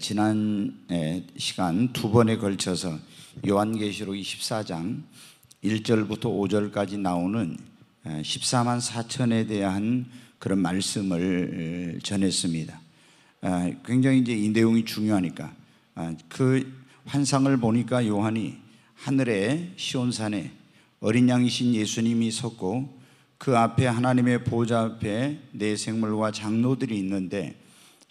지난 시간 두 번에 걸쳐서 요한계시록 24장 1절부터 5절까지 나오는 14만 4천에 대한 그런 말씀을 전했습니다. 굉장히 이제 이 내용이 중요하니까 아, 그 환상을 보니까 요한이 하늘에 시온산에 어린 양이신 예수님이 섰고 그 앞에 하나님의 보좌 앞에 내 생물과 장로들이 있는데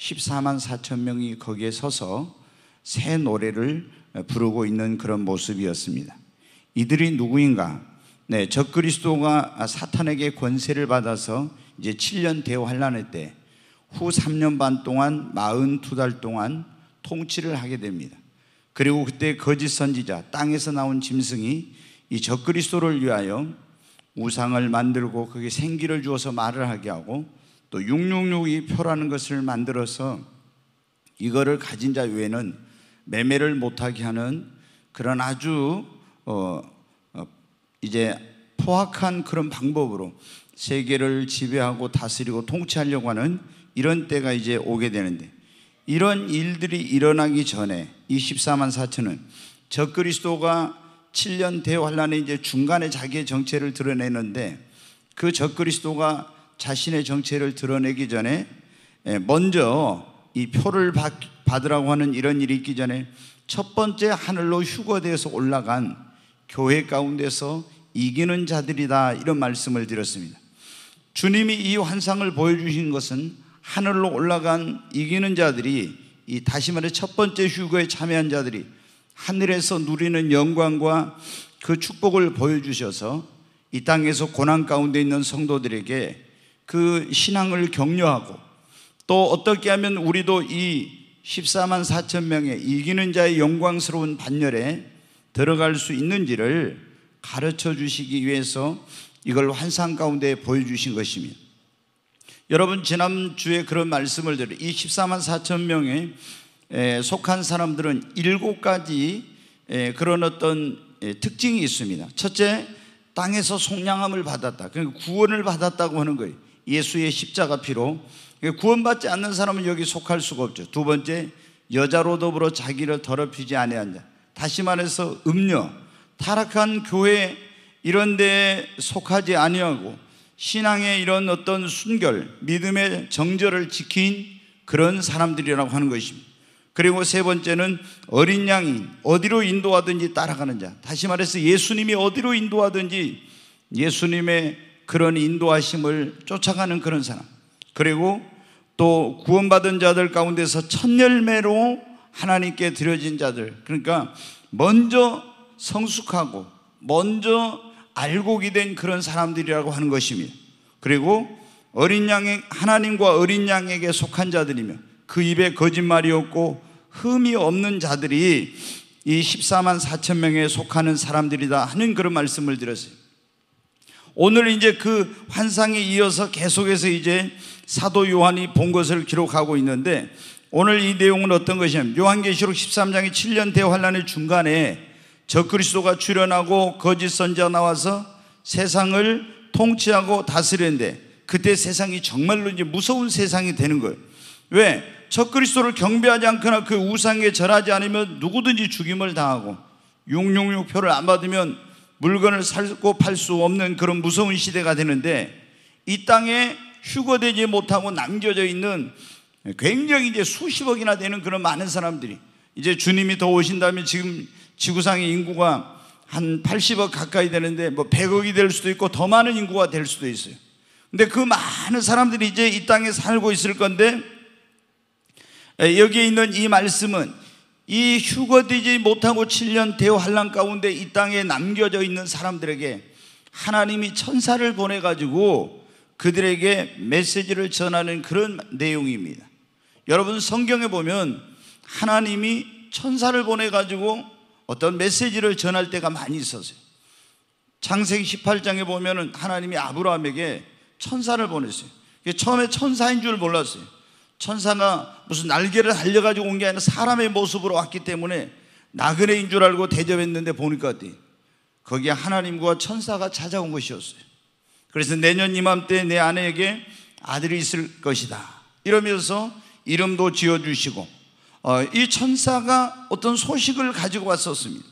14만 4천 명이 거기에 서서 새 노래를 부르고 있는 그런 모습이었습니다. 이들이 누구인가? 네, 적그리스도가 사탄에게 권세를 받아서 이제 7년 대환란의 때, 후 3년 반 동안 42달 동안 통치를 하게 됩니다. 그리고 그때 거짓 선지자, 땅에서 나온 짐승이 이 적그리스도를 위하여 우상을 만들고 그게 생기를 주어서 말을 하게 하고 또 666이 표라는 것을 만들어서 이거를 가진 자 외에는 매매를 못하게 하는 그런 아주 어, 어, 이제 포악한 그런 방법으로 세계를 지배하고 다스리고 통치하려고 하는 이런 때가 이제 오게 되는데 이런 일들이 일어나기 전에 이 14만 4천은 적그리스도가 7년 대환란의 이제 중간에 자기의 정체를 드러내는데 그 적그리스도가 자신의 정체를 드러내기 전에 예, 먼저 이 표를 받으라고 하는 이런 일이 있기 전에 첫 번째 하늘로 휴거되어서 올라간 교회 가운데서 이기는 자들이다 이런 말씀을 드렸습니다. 주님이 이 환상을 보여주신 것은 하늘로 올라간 이기는 자들이 이 다시 말해 첫 번째 휴거에 참여한 자들이 하늘에서 누리는 영광과 그 축복을 보여주셔서 이 땅에서 고난 가운데 있는 성도들에게 그 신앙을 격려하고 또 어떻게 하면 우리도 이 14만 4천 명의 이기는 자의 영광스러운 반열에 들어갈 수 있는지를 가르쳐 주시기 위해서 이걸 환상 가운데 보여주신 것입니다. 여러분 지난주에 그런 말씀을 드려 이 14만 4천 명에 속한 사람들은 일곱 가지 그런 어떤 특징이 있습니다. 첫째, 땅에서 속량함을 받았다. 그러니까 구원을 받았다고 하는 거예요. 예수의 십자가 피로 구원받지 않는 사람은 여기 속할 수가 없죠. 두 번째 여자로 더불어 자기를 더럽히지 아니한 자. 다시 말해서 음녀, 타락한 교회 이런 데 속하지 아니하고 신앙의 이런 어떤 순결, 믿음의 정절을 지킨 그런 사람들이라고 하는 것입니다. 그리고 세 번째는 어린 양이 어디로 인도하든지 따라가는 자. 다시 말해서 예수님이 어디로 인도하든지 예수님의 그런 인도하심을 쫓아가는 그런 사람. 그리고 또 구원받은 자들 가운데서 첫 열매로 하나님께 드려진 자들. 그러니까 먼저 성숙하고 먼저 알곡이된 그런 사람들이라고 하는 것입니다. 그리고 어린 양의 하나님과 어린 양에게 속한 자들이며 그 입에 거짓말이 없고 흠이 없는 자들이 이 14만 4천 명에 속하는 사람들이다 하는 그런 말씀을 드렸어요. 오늘 이제 그 환상에 이어서 계속해서 이제 사도 요한이 본 것을 기록하고 있는데 오늘 이 내용은 어떤 것이냐면 요한계시록 13장의 7년 대환란의 중간에 적그리스도가 출현하고 거짓 선자 나와서 세상을 통치하고 다스리는데 그때 세상이 정말로 이제 무서운 세상이 되는 거예요. 왜? 적그리스도를 경배하지 않거나 그 우상에 절하지 않으면 누구든지 죽임을 당하고 666표를 안 받으면 물건을 살고 팔 수 없는 그런 무서운 시대가 되는데 이 땅에 휴거되지 못하고 남겨져 있는 굉장히 이제 수십억이나 되는 그런 많은 사람들이 이제 주님이 더 오신다면 지금 지구상의 인구가 한 80억 가까이 되는데 뭐 100억이 될 수도 있고 더 많은 인구가 될 수도 있어요. 근데 그 많은 사람들이 이제 이 땅에 살고 있을 건데 여기에 있는 이 말씀은 이 휴거되지 못하고 7년 대환란 가운데 이 땅에 남겨져 있는 사람들에게 하나님이 천사를 보내 가지고 그들에게 메시지를 전하는 그런 내용입니다. 여러분 성경에 보면 하나님이 천사를 보내 가지고 어떤 메시지를 전할 때가 많이 있었어요. 창세기 18장에 보면 하나님이 아브라함에게 천사를 보냈어요. 처음에 천사인 줄 몰랐어요. 천사가 무슨 날개를 달려가지고 온 게 아니라 사람의 모습으로 왔기 때문에 나그네인 줄 알고 대접했는데 보니까 어때? 거기에 하나님과 천사가 찾아온 것이었어요. 그래서 내년 이맘때 내 아내에게 아들이 있을 것이다. 이러면서 이름도 지어주시고, 어, 이 천사가 어떤 소식을 가지고 왔었습니다.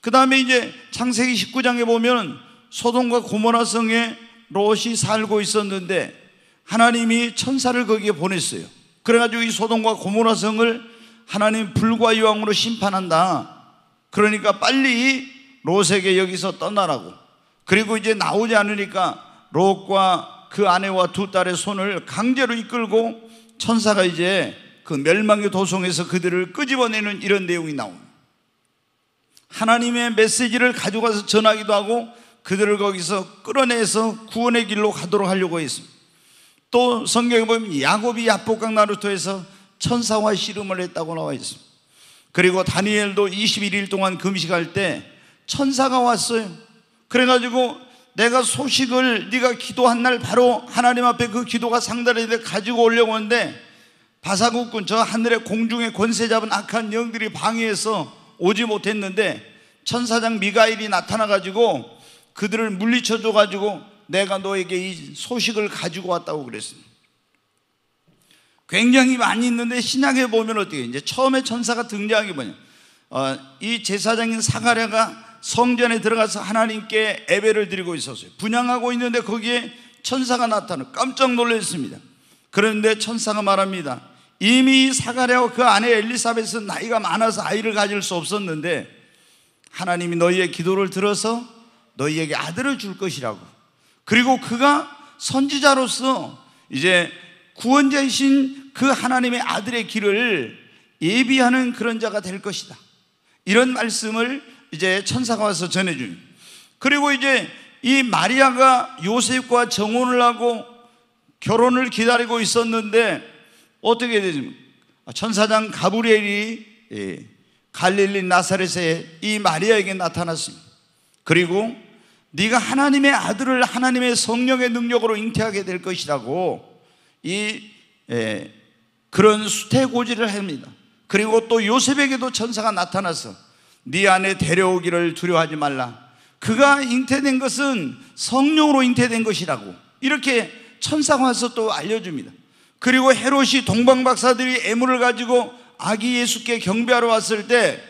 그 다음에 이제 창세기 19장에 보면 소동과 고모라 성에 롯이 살고 있었는데 하나님이 천사를 거기에 보냈어요. 그래가지고 이소동과 고모라성을 하나님 불과 유황으로 심판한다. 그러니까 빨리 로에게 여기서 떠나라고. 그리고 이제 나오지 않으니까 롯과 그 아내와 두 딸의 손을 강제로 이끌고 천사가 이제 그 멸망의 도성에서 그들을 끄집어내는 이런 내용이 나옵니다. 하나님의 메시지를 가져가서 전하기도 하고 그들을 거기서 끌어내서 구원의 길로 가도록 하려고 했습니다. 또 성경에 보면 야곱이 야복강 나루토에서 천사와 씨름을 했다고 나와 있습니다. 그리고 다니엘도 21일 동안 금식할 때 천사가 왔어요. 그래가지고 내가 소식을 네가 기도한 날 바로 하나님 앞에 그 기도가 상달했는 가지고 오려고 하는데 바사국군 저 하늘의 공중의 권세 잡은 악한 영들이 방해해서 오지 못했는데 천사장 미가일이 나타나가지고 그들을 물리쳐줘가지고 내가 너에게 이 소식을 가지고 왔다고 그랬습니다. 굉장히 많이 있는데 신약에 보면 어떻게 이제 처음에 천사가 등장하게 뭐냐? 어, 이 제사장인 사가랴가 성전에 들어가서 하나님께 예배를 드리고 있었어요. 분양하고 있는데 거기에 천사가 나타나 깜짝 놀랐습니다. 그런데 천사가 말합니다. 이미 사가랴와 그 아내 엘리사벳은 나이가 많아서 아이를 가질 수 없었는데 하나님이 너희의 기도를 들어서 너희에게 아들을 줄 것이라고 그리고 그가 선지자로서 이제 구원자이신 그 하나님의 아들의 길을 예비하는 그런 자가 될 것이다. 이런 말씀을 이제 천사가 와서 전해줍 그리고 이제 이 마리아가 요셉과 정혼을 하고 결혼을 기다리고 있었는데 어떻게 되지? 아, 천사장 가브리엘이 예, 갈릴리 나사렛에 이 마리아에게 나타났습니다. 그리고 네가 하나님의 아들을 하나님의 성령의 능력으로 잉태하게 될 것이라고 이 예, 그런 수태고지를 합니다. 그리고 또 요셉에게도 천사가 나타나서 네 안에 데려오기를 두려워하지 말라. 그가 잉태된 것은 성령으로 잉태된 것이라고 이렇게 천사가 와서 또 알려줍니다. 그리고 헤롯이 동방 박사들이 애물을 가지고 아기 예수께 경배하러 왔을 때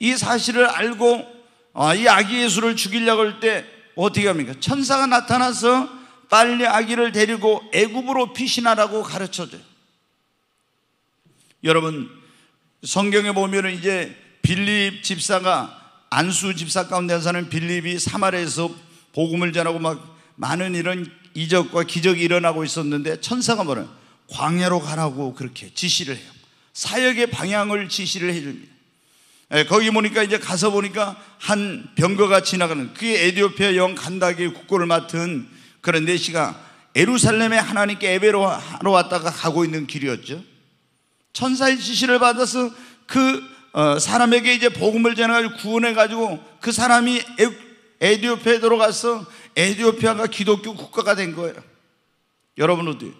이 사실을 알고 아, 이 아기 예수를 죽이려고 할때 어떻게 합니까? 천사가 나타나서 빨리 아기를 데리고 애굽으로 피신하라고 가르쳐줘요. 여러분 성경에 보면은 이제 빌립 집사가 안수 집사 가운데 한 사람 빌립이 사마리에서 복음을 전하고 막 많은 이런 이적과 기적이 일어나고 있었는데 천사가 뭐는 광야로 가라고 그렇게 지시를 해요. 사역의 방향을 지시를 해줍니다. 예, 거기 보니까 이제 가서 보니까 한 병거가 지나가는 그게 에디오피아 영 간다기 국고를 맡은 그런 내시가 에루살렘에 하나님께 예배로 하러 왔다가 가고 있는 길이었죠. 천사의 지시를 받아서 그 어, 사람에게 이제 복음을 전해가지고 구원해가지고 그 사람이 에디오피아에 들어가서 에디오피아가 기독교 국가가 된 거예요. 여러분 어디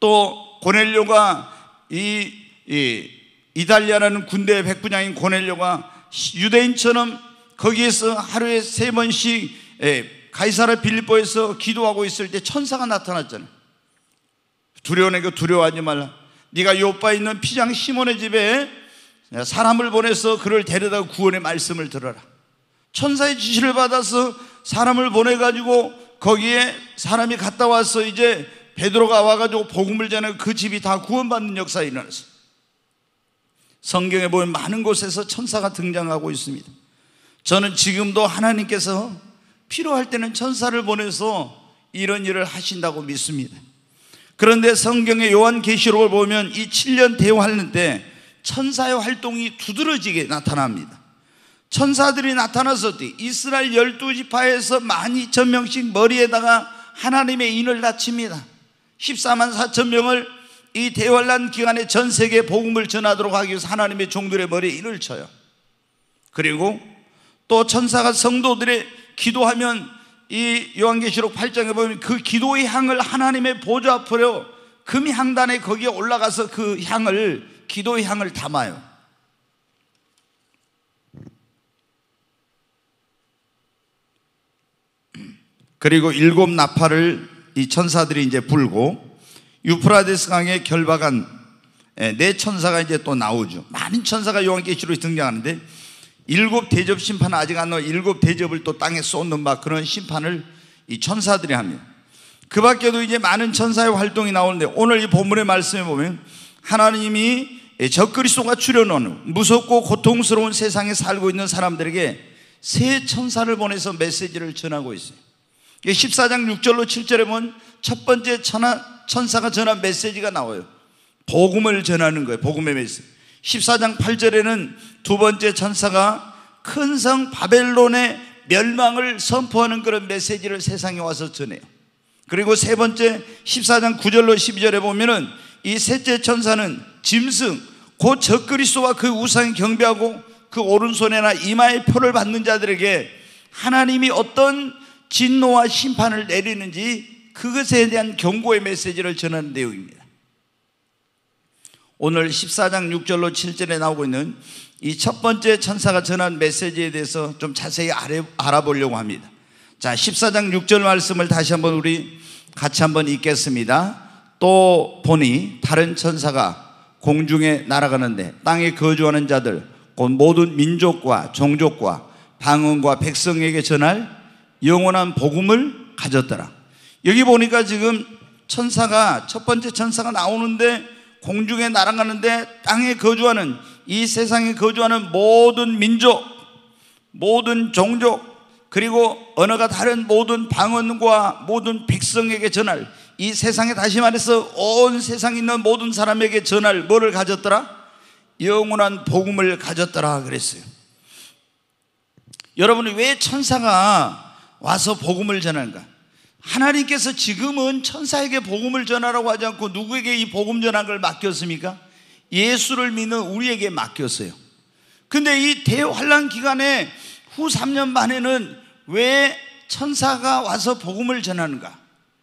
또 고넬료가 이, 이 이탈리아라는 군대의 백부장인 고넬료가 유대인처럼 거기에서 하루에 세 번씩 예, 가이사라 빌리뽀에서 기도하고 있을 때 천사가 나타났잖아요. 두려워 내고 두려워하지 말라. 네가 요빠 있는 피장 시몬의 집에 사람을 보내서 그를 데려다 구원의 말씀을 들어라. 천사의 지시를 받아서 사람을 보내가지고 거기에 사람이 갔다 와서 이제 베드로가 와가지고 복음을 전해 그 집이 다 구원받는 역사에 일어났어요. 성경에 보면 많은 곳에서 천사가 등장하고 있습니다. 저는 지금도 하나님께서 필요할 때는 천사를 보내서 이런 일을 하신다고 믿습니다. 그런데 성경의 요한계시록을 보면 이 7년 대화하는 때 천사의 활동이 두드러지게 나타납니다. 천사들이 나타나서 이스라엘 12지파에서 1 2 0명씩 머리에다가 하나님의 인을 다칩니다. 14만 4천 명을 이 대환란 기간에 전 세계에 복음을 전하도록 하기 위해서 하나님의 종들의 머리에 일을 쳐요. 그리고 또 천사가 성도들의 기도하면 이 요한계시록 8장에 보면 그 기도의 향을 하나님의 보좌 앞으로 금향단에 거기에 올라가서 그 향을 기도의 향을 담아요. 그리고 일곱 나팔을 이 천사들이 이제 불고 유프라데스 강에 결박한 예, 네 천사가 이제 또 나오죠. 많은 천사가 요한계시록에 등장하는데 일곱 대접 심판 아직 안 나와 일곱 대접을 또 땅에 쏟는 바 그런 심판을 이 천사들이 합니다. 그 밖에도 이제 많은 천사의 활동이 나오는데 오늘 이 본문의 말씀에 보면 하나님이 적그리스도가 출현하는 무섭고 고통스러운 세상에 살고 있는 사람들에게 새 천사를 보내서 메시지를 전하고 있어요. 14장 6절로 7절에 보면 첫 번째 천하, 천사가 전한 메시지가 나와요. 복음을 전하는 거예요. 복음의 메시지. 14장 8절에는 두 번째 천사가 큰 성 바벨론의 멸망을 선포하는 그런 메시지를 세상에 와서 전해요. 그리고 세 번째 14장 9절로 12절에 보면은 이 셋째 천사는 짐승 곧 적그리스도와 그우상 경배하고 그 오른손에나 이마에 표를 받는 자들에게 하나님이 어떤 진노와 심판을 내리는지 그것에 대한 경고의 메시지를 전하는 내용입니다. 오늘 14장 6절로 7절에 나오고 있는 이 첫 번째 천사가 전한 메시지에 대해서 좀 자세히 알아보려고 합니다. 자, 14장 6절 말씀을 다시 한번 우리 같이 한번 읽겠습니다. 또 보니 다른 천사가 공중에 날아가는데 땅에 거주하는 자들 곧 모든 민족과 종족과 방언과 백성에게 전할 영원한 복음을 가졌더라. 여기 보니까 지금 천사가 첫 번째 천사가 나오는데 공중에 날아가는데 땅에 거주하는 이 세상에 거주하는 모든 민족, 모든 종족, 그리고 언어가 다른 모든 방언과 모든 백성에게 전할 이 세상에 다시 말해서 온 세상에 있는 모든 사람에게 전할 뭐를 가졌더라? 영원한 복음을 가졌더라 그랬어요. 여러분이 왜 천사가 와서 복음을 전하는가? 하나님께서 지금은 천사에게 복음을 전하라고 하지 않고 누구에게 이 복음 전한 걸 맡겼습니까? 예수를 믿는 우리에게 맡겼어요. 근데 이 대환란 기간에 후 3년 반에는왜 천사가 와서 복음을 전하는가?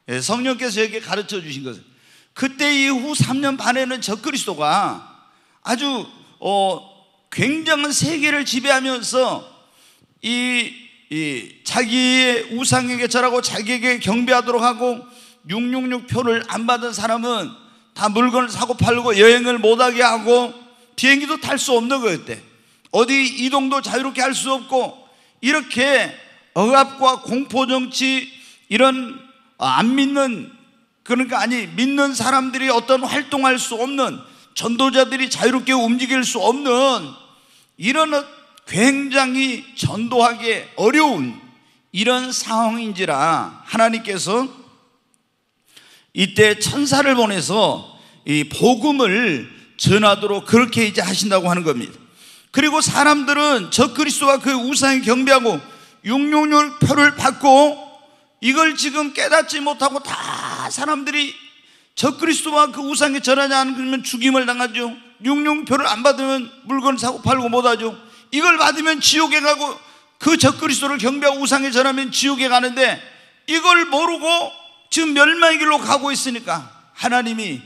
예, 성령께서 여기 가르쳐 주신 것을 그때 이 후 3년 반에는 적그리스도가 아주 어 굉장한 세계를 지배하면서 이이 자기의 우상에게 절하고 자기에게 경배하도록 하고 666 표를 안 받은 사람은 다 물건을 사고 팔고 여행을 못하게 하고 비행기도 탈 수 없는 거였 때. 어디 이동도 자유롭게 할 수 없고 이렇게 억압과 공포 정치 이런 어, 안 믿는 그러니까 아니 믿는 사람들이 어떤 활동할 수 없는 전도자들이 자유롭게 움직일 수 없는 이런 굉장히 전도하기 어려운 이런 상황인지라 하나님께서 이때 천사를 보내서 이 복음을 전하도록 그렇게 이제 하신다고 하는 겁니다. 그리고 사람들은 저 그리스도와 그 우상에 경배하고 육룡률 표를 받고 이걸 지금 깨닫지 못하고 다 사람들이 저 그리스도와 그 우상에 절하지 않으면 죽임을 당하죠. 육룡표를 안 받으면 물건 사고 팔고 못하죠. 이걸 받으면 지옥에 가고 그 적그리스도를 경배하고 우상에 전하면 지옥에 가는데 이걸 모르고 지금 멸망의 길로 가고 있으니까 하나님이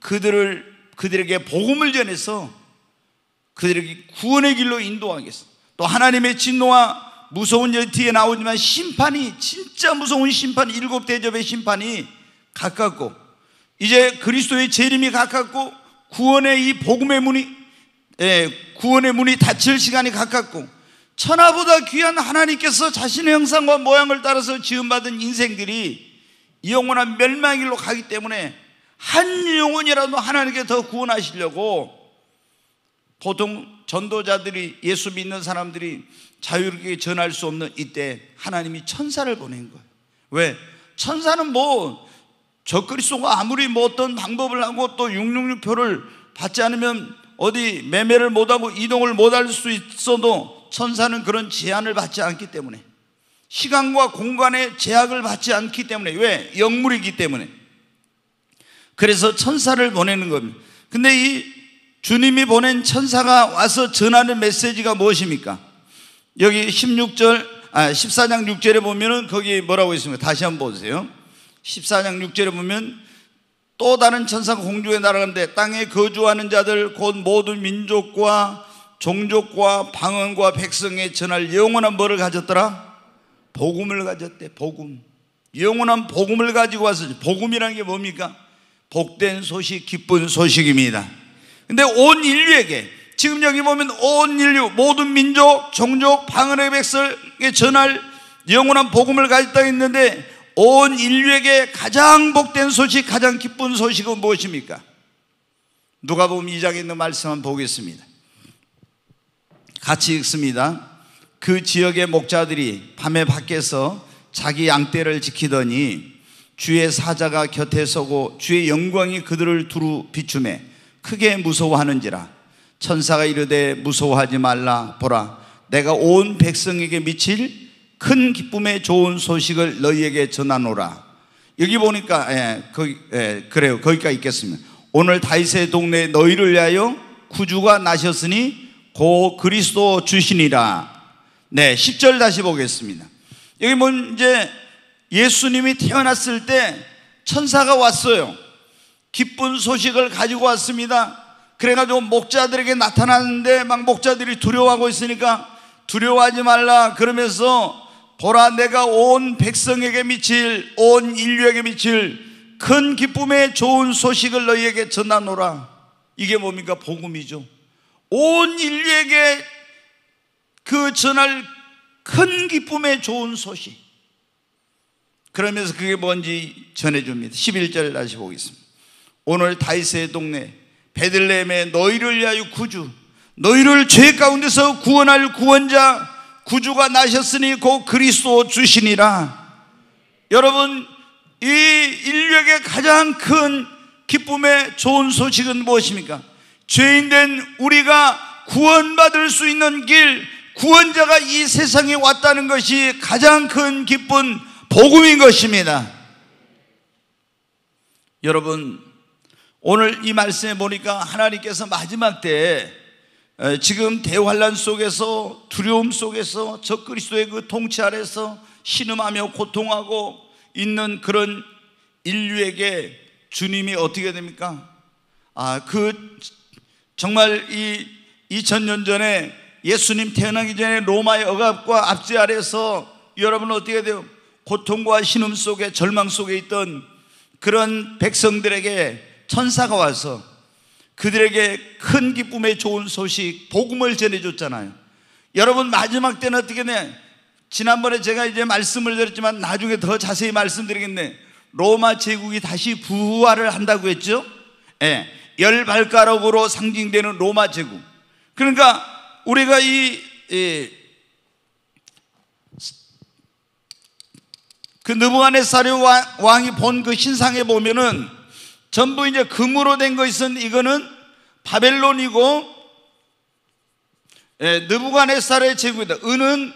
그들을 그들에게 복음을 전해서 그들에게 구원의 길로 인도하겠어. 또 하나님의 진노와 무서운 뒤에 나오지만 심판이 진짜 무서운 심판 일곱 대접의 심판이 가깝고 이제 그리스도의 재림이 가깝고 구원의 이 복음의 문이 예, 구원의 문이 닫힐 시간이 가깝고 천하보다 귀한 하나님께서 자신의 형상과 모양을 따라서 지음받은 인생들이 영원한 멸망일로 가기 때문에 한 영혼이라도 하나님께 더 구원하시려고 보통 전도자들이 예수 믿는 사람들이 자유롭게 전할 수 없는 이때 하나님이 천사를 보낸 거예요. 왜? 천사는 뭐 적그리스도가 아무리 뭐 어떤 방법을 하고 또 666표를 받지 않으면 어디 매매를 못하고 이동을 못할 수 있어도 천사는 그런 제한을 받지 않기 때문에 시간과 공간의 제약을 받지 않기 때문에 왜? 영물이기 때문에 그래서 천사를 보내는 겁니다 근데 이 주님이 보낸 천사가 와서 전하는 메시지가 무엇입니까? 여기 16절, 아, 14장 6절에 보면은 거기 뭐라고 있습니까? 다시 한번 보세요. 14장 6절에 보면 또 다른 천상 공주의 나라가데 땅에 거주하는 자들 곧 모든 민족과 종족과 방언과 백성의 전할 영원한 뭐를 가졌더라? 복음을 가졌대 복음 영원한 복음을 가지고 왔으니 복음이라게 뭡니까? 복된 소식, 기쁜 소식입니다 근데 온 인류에게 지금 여기 보면 온 인류 모든 민족, 종족, 방언의 백성에 전할 영원한 복음을 가졌다 했는데 온 인류에게 가장 복된 소식, 가장 기쁜 소식은 무엇입니까? 누가 보면 2장에 있는 말씀 한 보겠습니다. 같이 읽습니다. 그 지역의 목자들이 밤에 밖에서 자기 양떼를 지키더니 주의 사자가 곁에 서고 주의 영광이 그들을 두루 비춤해 크게 무서워하는지라 천사가 이르되 무서워하지 말라 보라 내가 온 백성에게 미칠 큰 기쁨의 좋은 소식을 너희에게 전하노라. 여기 보니까 예, 거, 예, 그래요. 거기까지 있겠습니다. 오늘 다윗의 동네 너희를 위하여 구주가 나셨으니 고 그리스도 주시니라. 네, 10절 다시 보겠습니다. 여기 보 뭐 이제 예수님이 태어났을 때 천사가 왔어요. 기쁜 소식을 가지고 왔습니다. 그래가지고 목자들에게 나타났는데 막 목자들이 두려워하고 있으니까 두려워하지 말라 그러면서 보라 내가 온 백성에게 미칠 온 인류에게 미칠 큰 기쁨의 좋은 소식을 너희에게 전하노라 이게 뭡니까? 복음이죠 온 인류에게 그 전할 큰 기쁨의 좋은 소식 그러면서 그게 뭔지 전해줍니다 11절 다시 보겠습니다 오늘 다이스의 동네 베들레헴의 너희를 위하여 구주 너희를 죄 가운데서 구원할 구원자 구주가 나셨으니 곧 그리스도 주시니라. 여러분, 이 인류에게 가장 큰 기쁨의 좋은 소식은 무엇입니까? 죄인된 우리가 구원받을 수 있는 길, 구원자가 이 세상에 왔다는 것이 가장 큰 기쁜 복음인 것입니다. 여러분, 오늘 이 말씀에 보니까 하나님께서 마지막 때에 지금 대환란 속에서 두려움 속에서 적그리스도의 그 통치 아래서 신음하며 고통하고 있는 그런 인류에게 주님이 어떻게 됩니까? 아, 그 정말 이 2000년 전에 예수님 태어나기 전에 로마의 억압과 압제 아래서 여러분 어떻게 돼요? 고통과 신음 속에 절망 속에 있던 그런 백성들에게 천사가 와서 그들에게 큰 기쁨의 좋은 소식, 복음을 전해줬잖아요. 여러분, 마지막 때는 어떻게 돼? 지난번에 제가 이제 말씀을 드렸지만 나중에 더 자세히 말씀드리겠네. 로마 제국이 다시 부활을 한다고 했죠? 예. 열 발가락으로 상징되는 로마 제국. 그러니까 우리가 이, 예, 그 느부갓네살의 왕이 본 그 신상에 보면은 전부 이제 금으로 된 것은 이거는 바벨론이고 느부간네살의 제국이다. 은은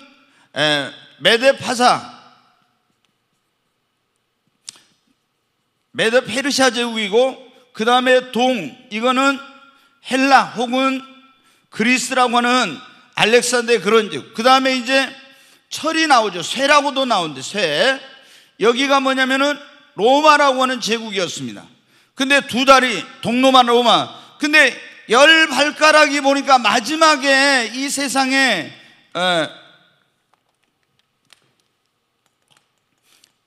예, 메데파사 메데 페르시아 제국이고 그 다음에 동 이거는 헬라 혹은 그리스라고 하는 알렉산더의 그런 제국 그 다음에 이제 철이 나오죠 쇠라고도 나오는데 쇠 여기가 뭐냐면은 로마라고 하는 제국이었습니다 근데 두 다리 동로만 로마. 근데 열 발가락이 보니까 마지막에 이 세상에 에, 어,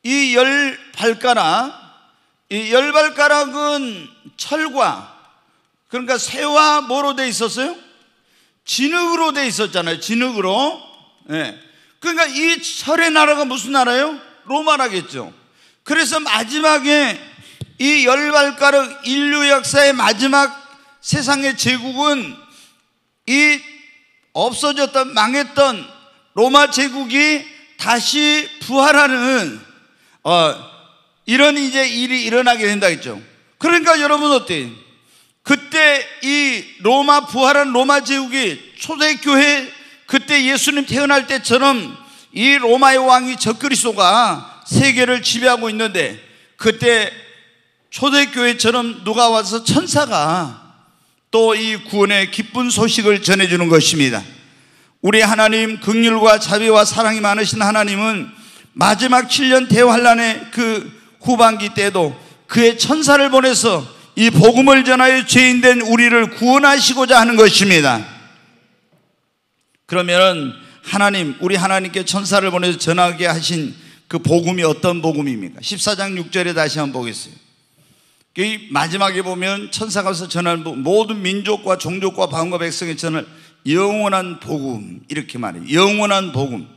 이열 발가락, 이 열 발가락은 철과 그러니까 새와 뭐로 돼 있었어요? 진흙으로 돼 있었잖아요. 진흙으로. 예. 그러니까 이 철의 나라가 무슨 나라예요? 로마라겠죠. 그래서 마지막에 이 열발가락 인류 역사의 마지막 세상의 제국은 이 없어졌던 망했던 로마 제국이 다시 부활하는 어, 이런 이제 일이 일어나게 된다겠죠. 그러니까 여러분 어때요? 그때 이 로마 부활한 로마 제국이 초대교회 그때 예수님 태어날 때처럼 이 로마의 왕이 적그리스가 세계를 지배하고 있는데 그때 초대교회처럼 누가 와서 천사가 또 이 구원의 기쁜 소식을 전해주는 것입니다. 우리 하나님 극률과 자비와 사랑이 많으신 하나님은 마지막 7년 대환란의 그 후반기 때도 그의 천사를 보내서 이 복음을 전하여 죄인된 우리를 구원하시고자 하는 것입니다. 그러면 하나님, 우리 하나님께 천사를 보내서 전하게 하신 그 복음이 어떤 복음입니까? 14장 6절에 다시 한번 보겠습니다. 마지막에 보면 천사가서 전하 모든 민족과 종족과 방과 백성의 전할 영원한 복음 이렇게 말해요. 영원한 복음.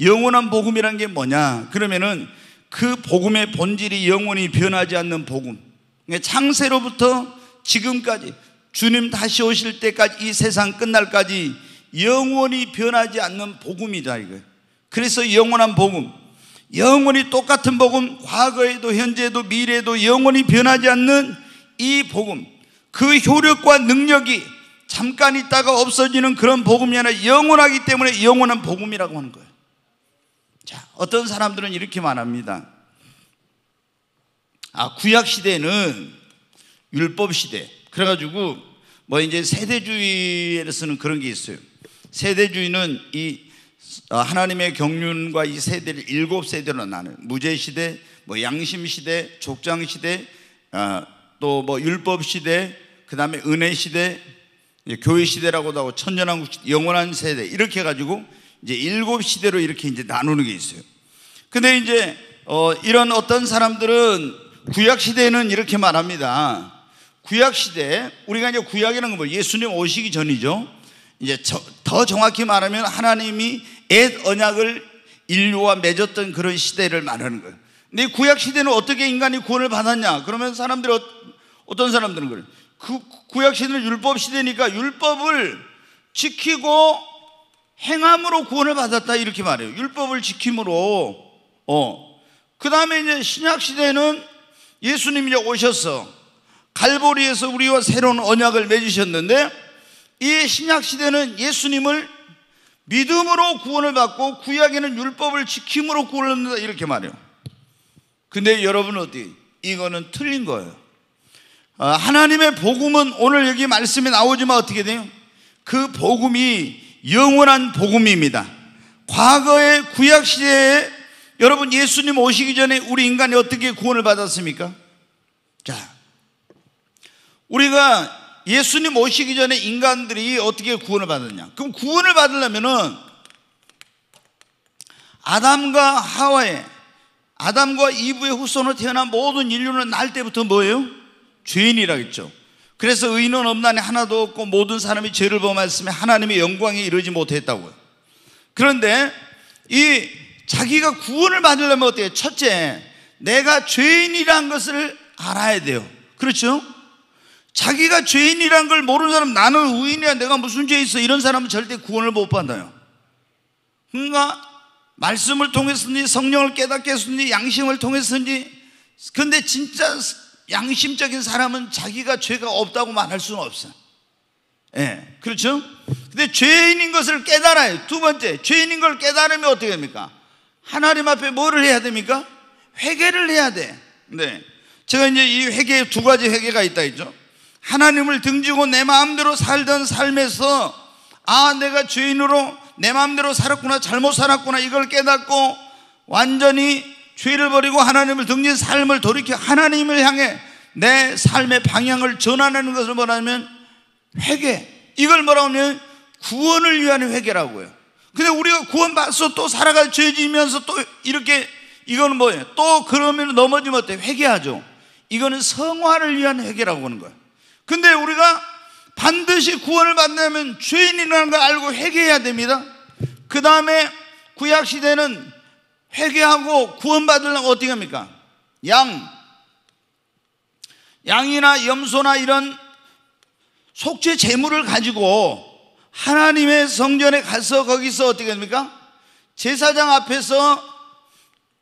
영원한 복음이란 게 뭐냐? 그러면은 그 복음의 본질이 영원히 변하지 않는 복음. 그러니까 창세로부터 지금까지 주님 다시 오실 때까지 이 세상 끝날까지 영원히 변하지 않는 복음이다 이거. 예요 그래서 영원한 복음. 영원히 똑같은 복음, 과거에도 현재도 에 미래에도 영원히 변하지 않는 이 복음, 그 효력과 능력이 잠깐 있다가 없어지는 그런 복음이 아니라 영원하기 때문에 영원한 복음이라고 하는 거예요. 자, 어떤 사람들은 이렇게 말합니다. 아, 구약 시대는 율법 시대. 그래가지고 뭐 이제 세대주의에서는 그런 게 있어요. 세대주의는 이 어, 하나님의 경륜과 이 세대를 일곱 세대로 나는 무죄 시대, 뭐 양심 시대, 족장 시대, 어, 또뭐 율법 시대, 그 다음에 은혜 시대, 교회 시대라고도 하고 천년왕국 시대, 영원한 세대 이렇게 해가지고 이제 일곱 시대로 이렇게 이제 나누는 게 있어요. 근데 이제 어, 이런 어떤 사람들은 구약 시대에는 이렇게 말합니다. 구약 시대 우리가 이제 구약이라는 건뭐 예수님 오시기 전이죠. 이제 저, 더 정확히 말하면 하나님이 옛 언약을 인류와 맺었던 그런 시대를 말하는 거예요. 근데 구약 시대는 어떻게 인간이 구원을 받았냐? 그러면 사람들이 어, 떤 사람들은 그래. 그 구약 시대는 율법 시대니까 율법을 지키고 행함으로 구원을 받았다 이렇게 말해요. 율법을 지킴으로 어. 그다음에 이제 신약 시대는 예수님이 오셔서 갈보리에서 우리와 새로운 언약을 맺으셨는데 이 신약 시대는 예수님을 믿음으로 구원을 받고 구약에는 율법을 지킴으로 구원을 얻는다 이렇게 말해요. 근데 여러분 어디 이거는 틀린 거예요. 아, 하나님의 복음은 오늘 여기 말씀에 나오지만 어떻게 돼요? 그 복음이 영원한 복음입니다. 과거의 구약 시대에 여러분 예수님 오시기 전에 우리 인간이 어떻게 구원을 받았습니까? 자, 우리가 예수님 오시기 전에 인간들이 어떻게 구원을 받았냐? 그럼 구원을 받으려면은 아담과 하와의 아담과 이브의 후손으로 태어난 모든 인류는 날 때부터 뭐예요? 죄인이라겠죠. 그래서 의인은 없나니 하나도 없고 모든 사람이 죄를 범하였으며 하나님의 영광에 이르지 못했다고요. 그런데 이 자기가 구원을 받으려면 어때요? 첫째, 내가 죄인이라는 것을 알아야 돼요. 그렇죠? 자기가 죄인이란 걸 모르는 사람 나는 우인이야 내가 무슨 죄 있어 이런 사람은 절대 구원을 못 받아요 그러니까 말씀을 통해서든지 성령을 깨닫게 해든지 양심을 통해서든지 근데 진짜 양심적인 사람은 자기가 죄가 없다고 말할 수는 없어요 예, 그렇죠? 근데 죄인인 것을 깨달아요 두 번째 죄인인 걸 깨달으면 어떻게 됩니까? 하나님 앞에 뭐를 해야 됩니까? 회개를 해야 돼 네. 제가 이제 이 회개 두 가지 회개가 있다 했죠 하나님을 등지고 내 마음대로 살던 삶에서 아 내가 죄인으로 내 마음대로 살았구나 잘못 살았구나 이걸 깨닫고 완전히 죄를 버리고 하나님을 등진 삶을 돌이켜 하나님을 향해 내 삶의 방향을 전환하는 것을 뭐냐면 회개 이걸 뭐라고 하면 구원을 위한 회개라고요 근데 우리가 구원받아서 또살아갈 죄지면서 또 이렇게 이거는 뭐예요? 또 그러면 넘어지면 어때? 요 회개하죠 이거는 성화를 위한 회개라고 보는 거예요 근데 우리가 반드시 구원을 받려면 죄인이라는 걸 알고 회개해야 됩니다. 그 다음에 구약 시대는 회개하고 구원받으려면 어떻게 합니까? 양, 양이나 염소나 이런 속죄 재물을 가지고 하나님의 성전에 가서 거기서 어떻게 합니까? 제사장 앞에서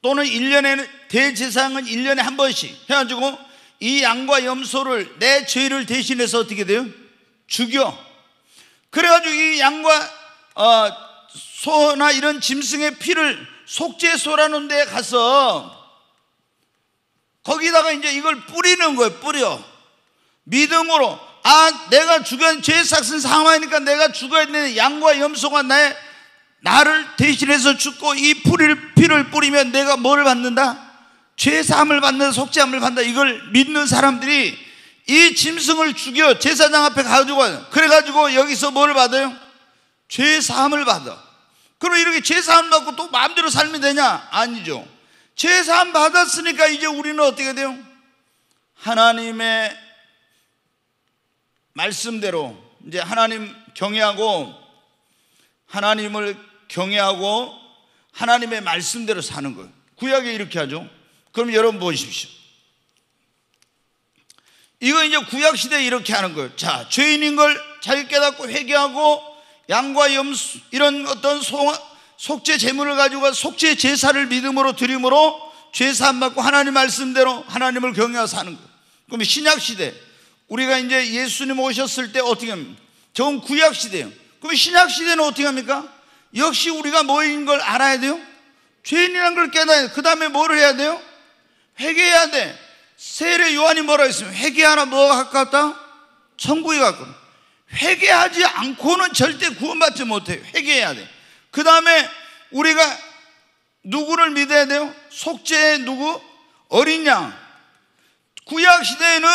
또는 1년에 대제사장은 1년에 한 번씩 해가지고 이 양과 염소를 내 죄를 대신해서 어떻게 돼요? 죽여. 그래가지고 이 양과 어, 소나 이런 짐승의 피를 속죄소라는 데 가서 거기다가 이제 이걸 뿌리는 거예요. 뿌려. 믿음으로 아 내가 죽은 죄의 삭슨 상황이니까 내가 죽어야 되는 양과 염소가 나의 나를 대신해서 죽고 이뿌리 피를 뿌리면 내가 뭐 받는다? 죄사함을 받는 속죄함을 받는다 이걸 믿는 사람들이 이 짐승을 죽여 제사장 앞에 가지고 요 그래가지고 여기서 뭘 받아요? 죄사함을 받아 그럼 이렇게 죄사함 받고 또 마음대로 살면 되냐? 아니죠 죄사함 받았으니까 이제 우리는 어떻게 돼요? 하나님의 말씀대로 이제 하나님 경외하고 하나님을 경외하고 하나님의 말씀대로 사는 거예요 구약에 이렇게 하죠 그럼 여러분 보십시오. 이거 이제 구약시대에 이렇게 하는 거예요. 자, 죄인인 걸 잘 깨닫고 회개하고 양과 염수, 이런 어떤 속죄 재물을 가지고 속죄 제사를 믿음으로 드림으로 죄사안 받고 하나님 말씀대로 하나님을 경외하여 사는 거예요. 그럼 신약시대, 우리가 이제 예수님 오셨을 때 어떻게 합니까? 저건 구약시대예요. 그럼 신약시대는 어떻게 합니까? 역시 우리가 뭐인 걸 알아야 돼요? 죄인이란 걸 깨달아야 돼요. 그 다음에 뭐를 해야 돼요? 회개해야 돼. 세례 요한이 뭐라 했으면 회개하나 뭐가 가깝다? 천국에 가깝다. 회개하지 않고는 절대 구원받지 못해. 회개해야 돼. 그 다음에 우리가 누구를 믿어야 돼요? 속죄의 누구? 어린 양. 구약 시대에는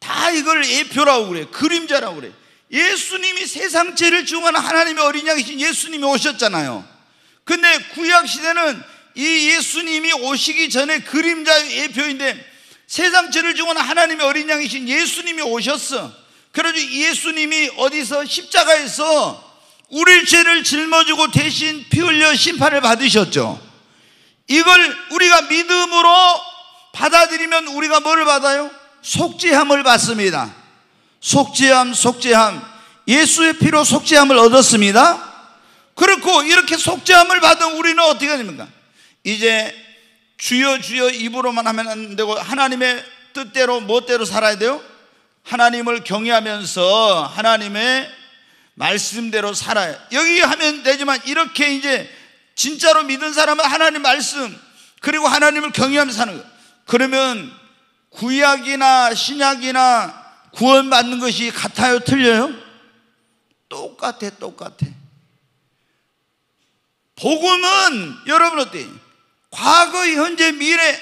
다 이걸 예표라고 그래. 그림자라고 그래. 예수님이 세상체를 증언하는 하나님의 어린 양이신 예수님이 오셨잖아요. 근데 구약 시대는 이 예수님이 오시기 전에 그림자의 예표인데 세상 죄를 지언 하나님의 어린 양이신 예수님이 오셨어. 그래서 예수님이 어디서 십자가에서 우리 죄를 짊어지고 대신 피 흘려 심판을 받으셨죠. 이걸 우리가 믿음으로 받아들이면 우리가 뭘 받아요? 속죄함을 받습니다. 속죄함, 속죄함. 예수의 피로 속죄함을 얻었습니다. 그렇고 이렇게 속죄함을 받은 우리는 어떻게 됩니까? 이제 주여 주여 입으로만 하면 안 되고 하나님의 뜻대로 멋대로 살아야 돼요. 하나님을 경외하면서 하나님의 말씀대로 살아요. 여기 하면 되지만 이렇게 이제 진짜로 믿은 사람은 하나님 말씀 그리고 하나님을 경외하면서 사는 거예요. 그러면 구약이나 신약이나 구원받는 것이 같아요, 틀려요? 똑같아, 똑같아. 복음은 여러분 어때요? 과거, 현재, 미래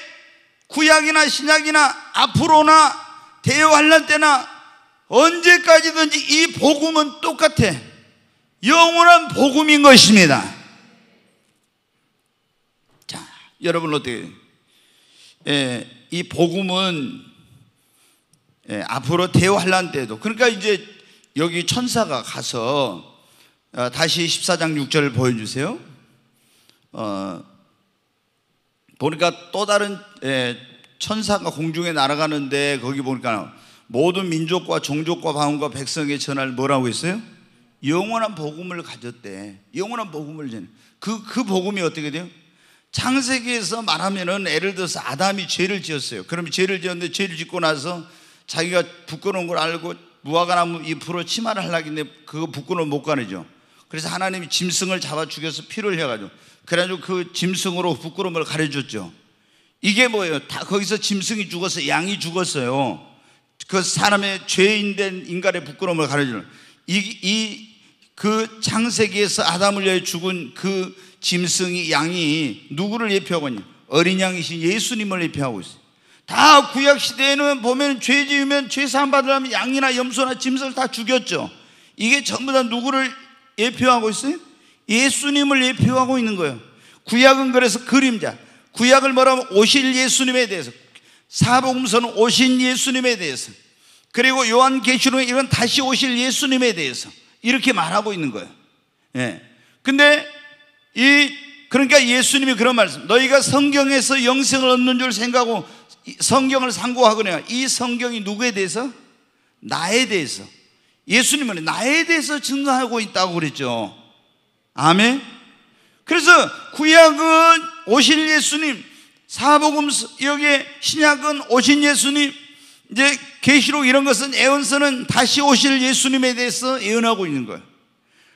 구약이나 신약이나 앞으로나 대환란 때나 언제까지든지 이 복음은 똑같아 영원한 복음인 것입니다 자 여러분 어떻게 예, 이 복음은 예, 앞으로 대환란 때도 그러니까 이제 여기 천사가 가서 어, 다시 14장 6절을 보여주세요 어, 보니까 또 다른 예, 천사가 공중에 날아가는데 거기 보니까 모든 민족과 종족과 방언과 백성의 전할 뭐라고 했어요? 영원한 복음을 가졌대. 영원한 복음을 전. 그, 그 복음이 어떻게 돼요? 창세기에서 말하면은 예를 들어서 아담이 죄를 지었어요. 그럼 죄를 지었는데 죄를 짓고 나서 자기가 부끄러운 걸 알고 무화과나무 잎으로 치마를 하려고 했는데 그거 부끄러움 못 가내죠. 그래서 하나님이 짐승을 잡아 죽여서 피를 해가지고 그래가지고 그 짐승으로 부끄러움을 가려줬죠. 이게 뭐예요? 다 거기서 짐승이 죽어서 양이 죽었어요. 그 사람의 죄인된 인간의 부끄러을 가려주는 이, 이, 그 창세기에서 아담을 위해 죽은 그 짐승이 양이 누구를 예표하고 있냐? 어린 양이신 예수님을 예표하고 있어요. 다 구약 시대에는 보면 죄 지으면 죄 사함 받으려면 양이나 염소나 짐승을 다 죽였죠. 이게 전부 다 누구를 예표하고 있어요? 예수님을 예표하고 있는 거예요. 구약은 그래서 그림자. 구약을 뭐라면 오실 예수님에 대해서 사복음서는 오신 예수님에 대해서 그리고 요한계시록에 이런 다시 오실 예수님에 대해서 이렇게 말하고 있는 거예요. 예. 근데 이 그러니까 예수님이 그런 말씀. 너희가 성경에서 영생을 얻는 줄 생각하고 성경을 상고하거냐. 이 성경이 누구에 대해서? 나에 대해서. 예수님은 나에 대해서 증거하고 있다고 그랬죠. 아멘. 그래서 구약은 오신 예수님, 사복음 여기에 신약은 오신 예수님, 이제 계시록 이런 것은 예언서는 다시 오실 예수님에 대해서 예언하고 있는 거예요.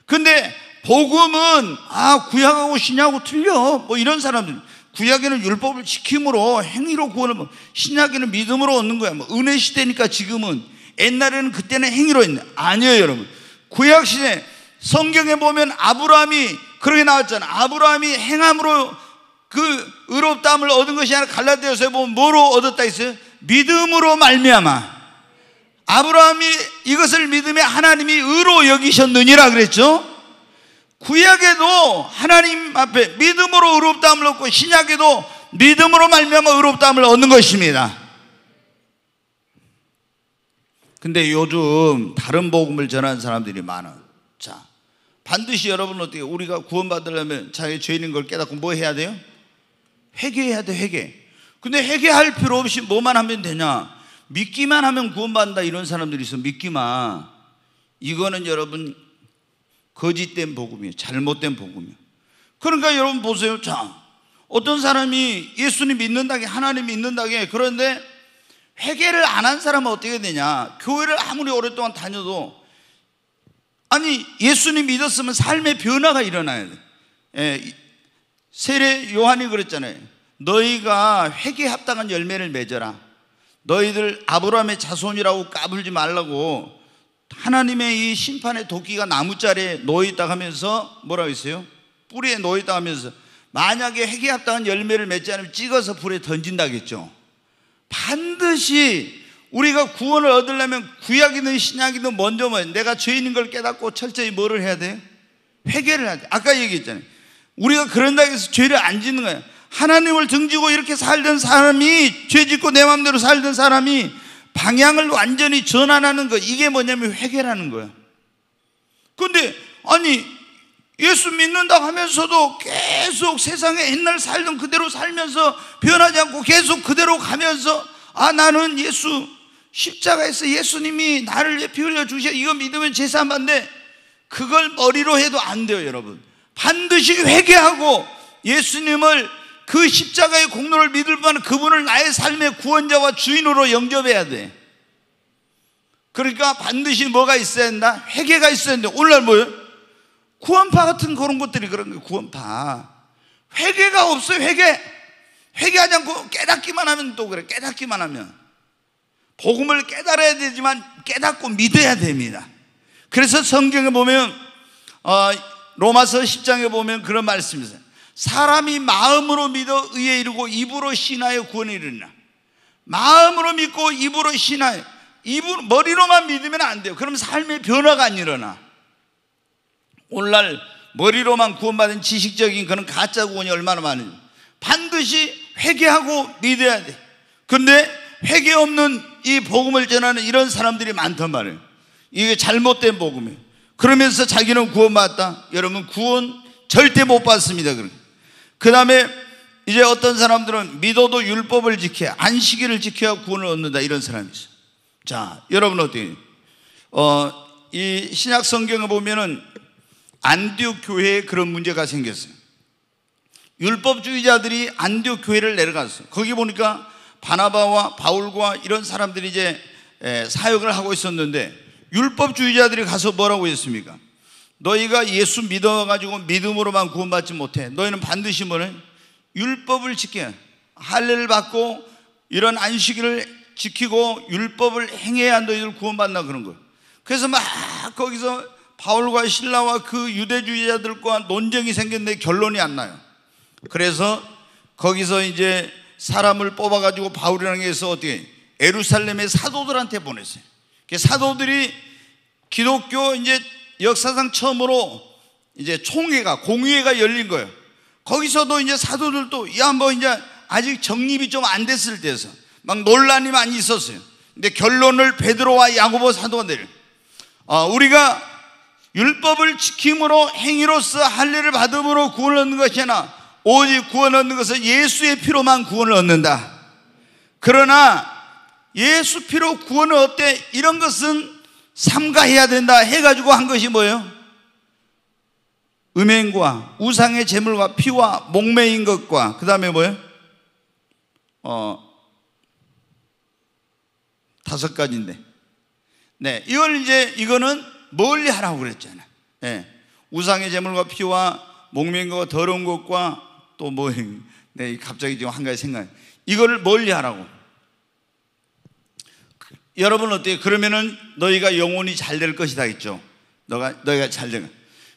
근데 복음은 아 구약하고 신약하고 틀려 뭐 이런 사람들 구약에는 율법을 지킴으로 행위로 구원을 뭐, 신약에는 믿음으로 얻는 거야 뭐 은혜 시대니까 지금은 옛날에는 그때는 행위로 했네 아니에요 여러분 구약 시대 성경에 보면 아브라함이 그렇게 나왔잖아. 아브라함이 행함으로 그 의롭다함을 얻은 것이 아니라 갈라디아서에 보면 뭐로 얻었다 했어요? 믿음으로 말미암아. 아브라함이 이것을 믿음에 하나님이 의로 여기셨느니라 그랬죠. 구약에도 하나님 앞에 믿음으로 의롭다함을 얻고 신약에도 믿음으로 말미암아 의롭다함을 얻는 것입니다. 근데 요즘 다른 복음을 전하는 사람들이 많아. 반드시 여러분 어떻게 우리가 구원받으려면 자기 죄인인 걸 깨닫고 뭐 해야 돼요? 회개해야 돼 회개 근데 회개할 필요 없이 뭐만 하면 되냐 믿기만 하면 구원받는다 이런 사람들이 있어 믿기만 이거는 여러분 거짓된 복음이에요 잘못된 복음이에요 그러니까 여러분 보세요 자 어떤 사람이 예수님 믿는다게 하나님 믿는다게 그런데 회개를 안 한 사람은 어떻게 되냐 교회를 아무리 오랫동안 다녀도 아니 예수님 믿었으면 삶의 변화가 일어나야 돼. 예, 세례 요한이 그랬잖아요. 너희가 회개 합당한 열매를 맺어라. 너희들 아브라함의 자손이라고 까불지 말라고 하나님의 이 심판의 도끼가 나무자리에 놓여있다 하면서 뭐라고 했어요? 뿌리에 놓여있다 하면서 만약에 회개합당한 열매를 맺지 않으면 찍어서 불에 던진다겠죠 반드시 우리가 구원을 얻으려면 구약이든 신약이든 먼저 먼저 뭐, 내가 죄인인 걸 깨닫고 철저히 뭐를 해야 돼요? 회개를 하지. 아까 얘기했잖아요. 우리가 그런다고 해서 죄를 안 짓는 거야. 하나님을 등지고 이렇게 살던 사람이 죄 짓고 내 마음대로 살던 사람이 방향을 완전히 전환하는 거 이게 뭐냐면 회개라는 거야. 근데 아니 예수 믿는다 하면서도 계속 세상에 옛날 살던 그대로 살면서 변하지 않고 계속 그대로 가면서 아 나는 예수 십자가에서 예수님이 나를 위해 피 흘려 주셔 이거 믿으면 제사만데 그걸 머리로 해도 안 돼요 여러분 반드시 회개하고 예수님을 그 십자가의 공로를 믿을 만한 그분을 나의 삶의 구원자와 주인으로 영접해야 돼 그러니까 반드시 뭐가 있어야 된다 회개가 있어야 한다 오늘날 뭐예요? 구원파 같은 그런 것들이 그런 거예요 구원파 회개가 없어요 회개 회개하지 않고 깨닫기만 하면 또 그래 깨닫기만 하면 복음을 깨달아야 되지만 깨닫고 믿어야 됩니다. 그래서 성경에 보면 어, 로마서 10장에 보면 그런 말씀이 있어요. 사람이 마음으로 믿어 의에 이르고 입으로 신하여 구원에 이르나. 마음으로 믿고 입으로 신하여 입으로 머리로만 믿으면 안 돼요. 그럼 삶의 변화가 안 일어나. 오늘날 머리로만 구원받은 지식적인 그런 가짜 구원이 얼마나 많은지 반드시 회개하고 믿어야 돼. 그데 회개 없는 이 복음을 전하는 이런 사람들이 많단 말이에요. 이게 잘못된 복음이에요. 그러면서 자기는 구원받았다. 여러분 구원 절대 못 받습니다. 그 다음에 이제 어떤 사람들은 믿어도 율법을 지켜야 안식일을 지켜야 구원을 얻는다 이런 사람이 있어요. 자, 여러분 어떻게? 어, 이 신약 성경을 보면은 안디옥 교회에 그런 문제가 생겼어요. 율법주의자들이 안디옥 교회를 내려갔어요. 거기 보니까 바나바와 바울과 이런 사람들이 이제 사역을 하고 있었는데 율법주의자들이 가서 뭐라고 했습니까? 너희가 예수 믿어가지고 믿음으로만 구원받지 못해. 너희는 반드시 뭐래? 율법을 지켜 할례를 받고 이런 안식일을 지키고 율법을 행해야 너희들 구원받나 그런 거예요. 그래서 막 거기서 바울과 신라와 그 유대주의자들과 논쟁이 생겼는데 결론이 안 나요. 그래서 거기서 이제 사람을 뽑아가지고 바울이라는 게서 어떻게 에루살렘의 사도들한테 보냈어요. 그 사도들이 기독교 이제 역사상 처음으로 이제 총회가 공의회가 열린 거예요. 거기서도 이제 사도들도 야뭐 이제 아직 정립이 좀 안 됐을 때에서 막 논란이 많이 있었어요. 근데 결론을 베드로와 야고보 사도가 내려. 어, 우리가 율법을 지킴으로 행위로서 할례를 받음으로 구원을 얻는 것이나 오직 구원 얻는 것은 예수의 피로만 구원을 얻는다. 그러나 예수 피로 구원을 얻되 이런 것은 삼가해야 된다 해가지고 한 것이 뭐예요? 음행과 우상의 재물과 피와 목매인 것과 그 다음에 뭐예요? 어 다섯 가지인데 네 이걸 이제 이거는 멀리 하라고 그랬잖아요. 네. 예. 우상의 재물과 피와 목매인 것과 더러운 것과 또 뭐, 네, 갑자기 지금 한 가지 생각. 이거 멀리 하라고. 여러분 어때요? 그러면은 너희가 영혼이 잘 될 것이다 했죠. 너가, 너희가 잘 될.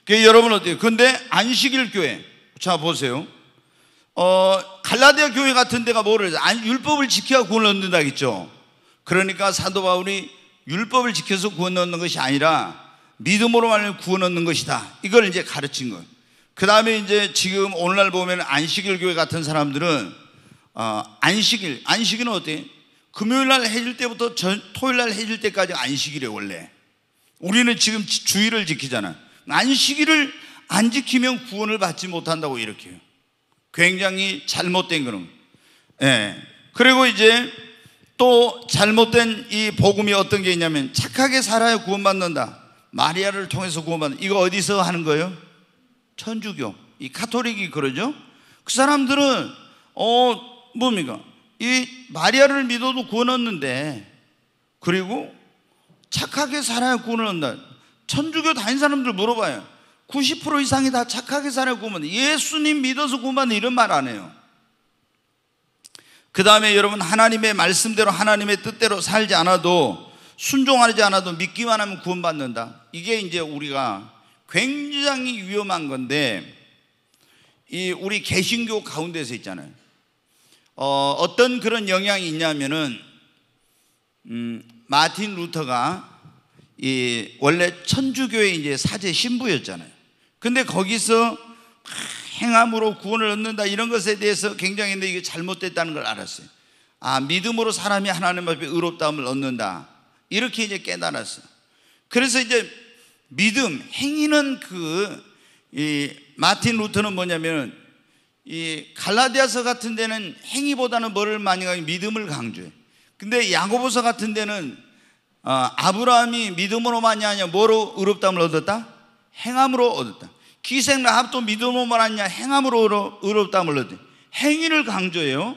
그 여러분 어때요? 근데 안식일 교회. 자, 보세요. 어, 갈라디아 교회 같은 데가 뭐를, 안, 율법을 지켜야 구원을 얻는다 했죠. 그러니까 사도 바울이 율법을 지켜서 구원 얻는 것이 아니라 믿음으로만 구원 얻는 것이다. 이걸 이제 가르친 거예요. 그 다음에 이제 지금 오늘날 보면 안식일 교회 같은 사람들은 어, 안식일 안식일은 어때? 금요일 날 해질 때부터 전, 토요일 날 해질 때까지 안식일에 원래. 우리는 지금 주의를 지키잖아. 안식일을 안 지키면 구원을 받지 못한다고 이렇게 해요. 굉장히 잘못된 그런. 예. 그리고 이제 또 잘못된 이 복음이 어떤 게 있냐면 착하게 살아야 구원받는다. 마리아를 통해서 구원받는 이거 어디서 하는 거예요? 천주교, 이 카톨릭이 그러죠. 그 사람들은 어 뭡니까? 이 마리아를 믿어도 구원 얻는데 그리고 착하게 살아야 구원을 얻는다. 천주교 다닌 사람들 물어봐요. 90% 이상이 다 착하게 살아야 구원. 예수님 믿어서 구원받는 이런 말 안 해요. 그 다음에 여러분 하나님의 말씀대로 하나님의 뜻대로 살지 않아도 순종하지 않아도 믿기만 하면 구원받는다. 이게 이제 우리가 굉장히 위험한 건데 이 우리 개신교 가운데서 있잖아요. 어, 어떤 그런 영향이 있냐면은 음, 마틴 루터가 이 원래 천주교의 이제 사제 신부였잖아요. 근데 거기서 행함으로 구원을 얻는다 이런 것에 대해서 굉장히 이게 잘못됐다는 걸 알았어요. 아, 믿음으로 사람이 하나님 앞에 의롭다함을 얻는다. 이렇게 이제 깨달았어요. 그래서 이제 믿음, 행위는 그, 이, 마틴 루터는 뭐냐면, 이, 갈라디아서 같은 데는 행위보다는 뭐를 많이 가조 믿음을 강조해. 근데 야고보서 같은 데는, 아, 아브라함이 믿음으로 많이 하냐, 뭐로 의롭담을 얻었다? 행함으로 얻었다. 기생라합도 믿음으로 말하냐, 행함으로 의롭담을 얻었다. 행위를 강조해요.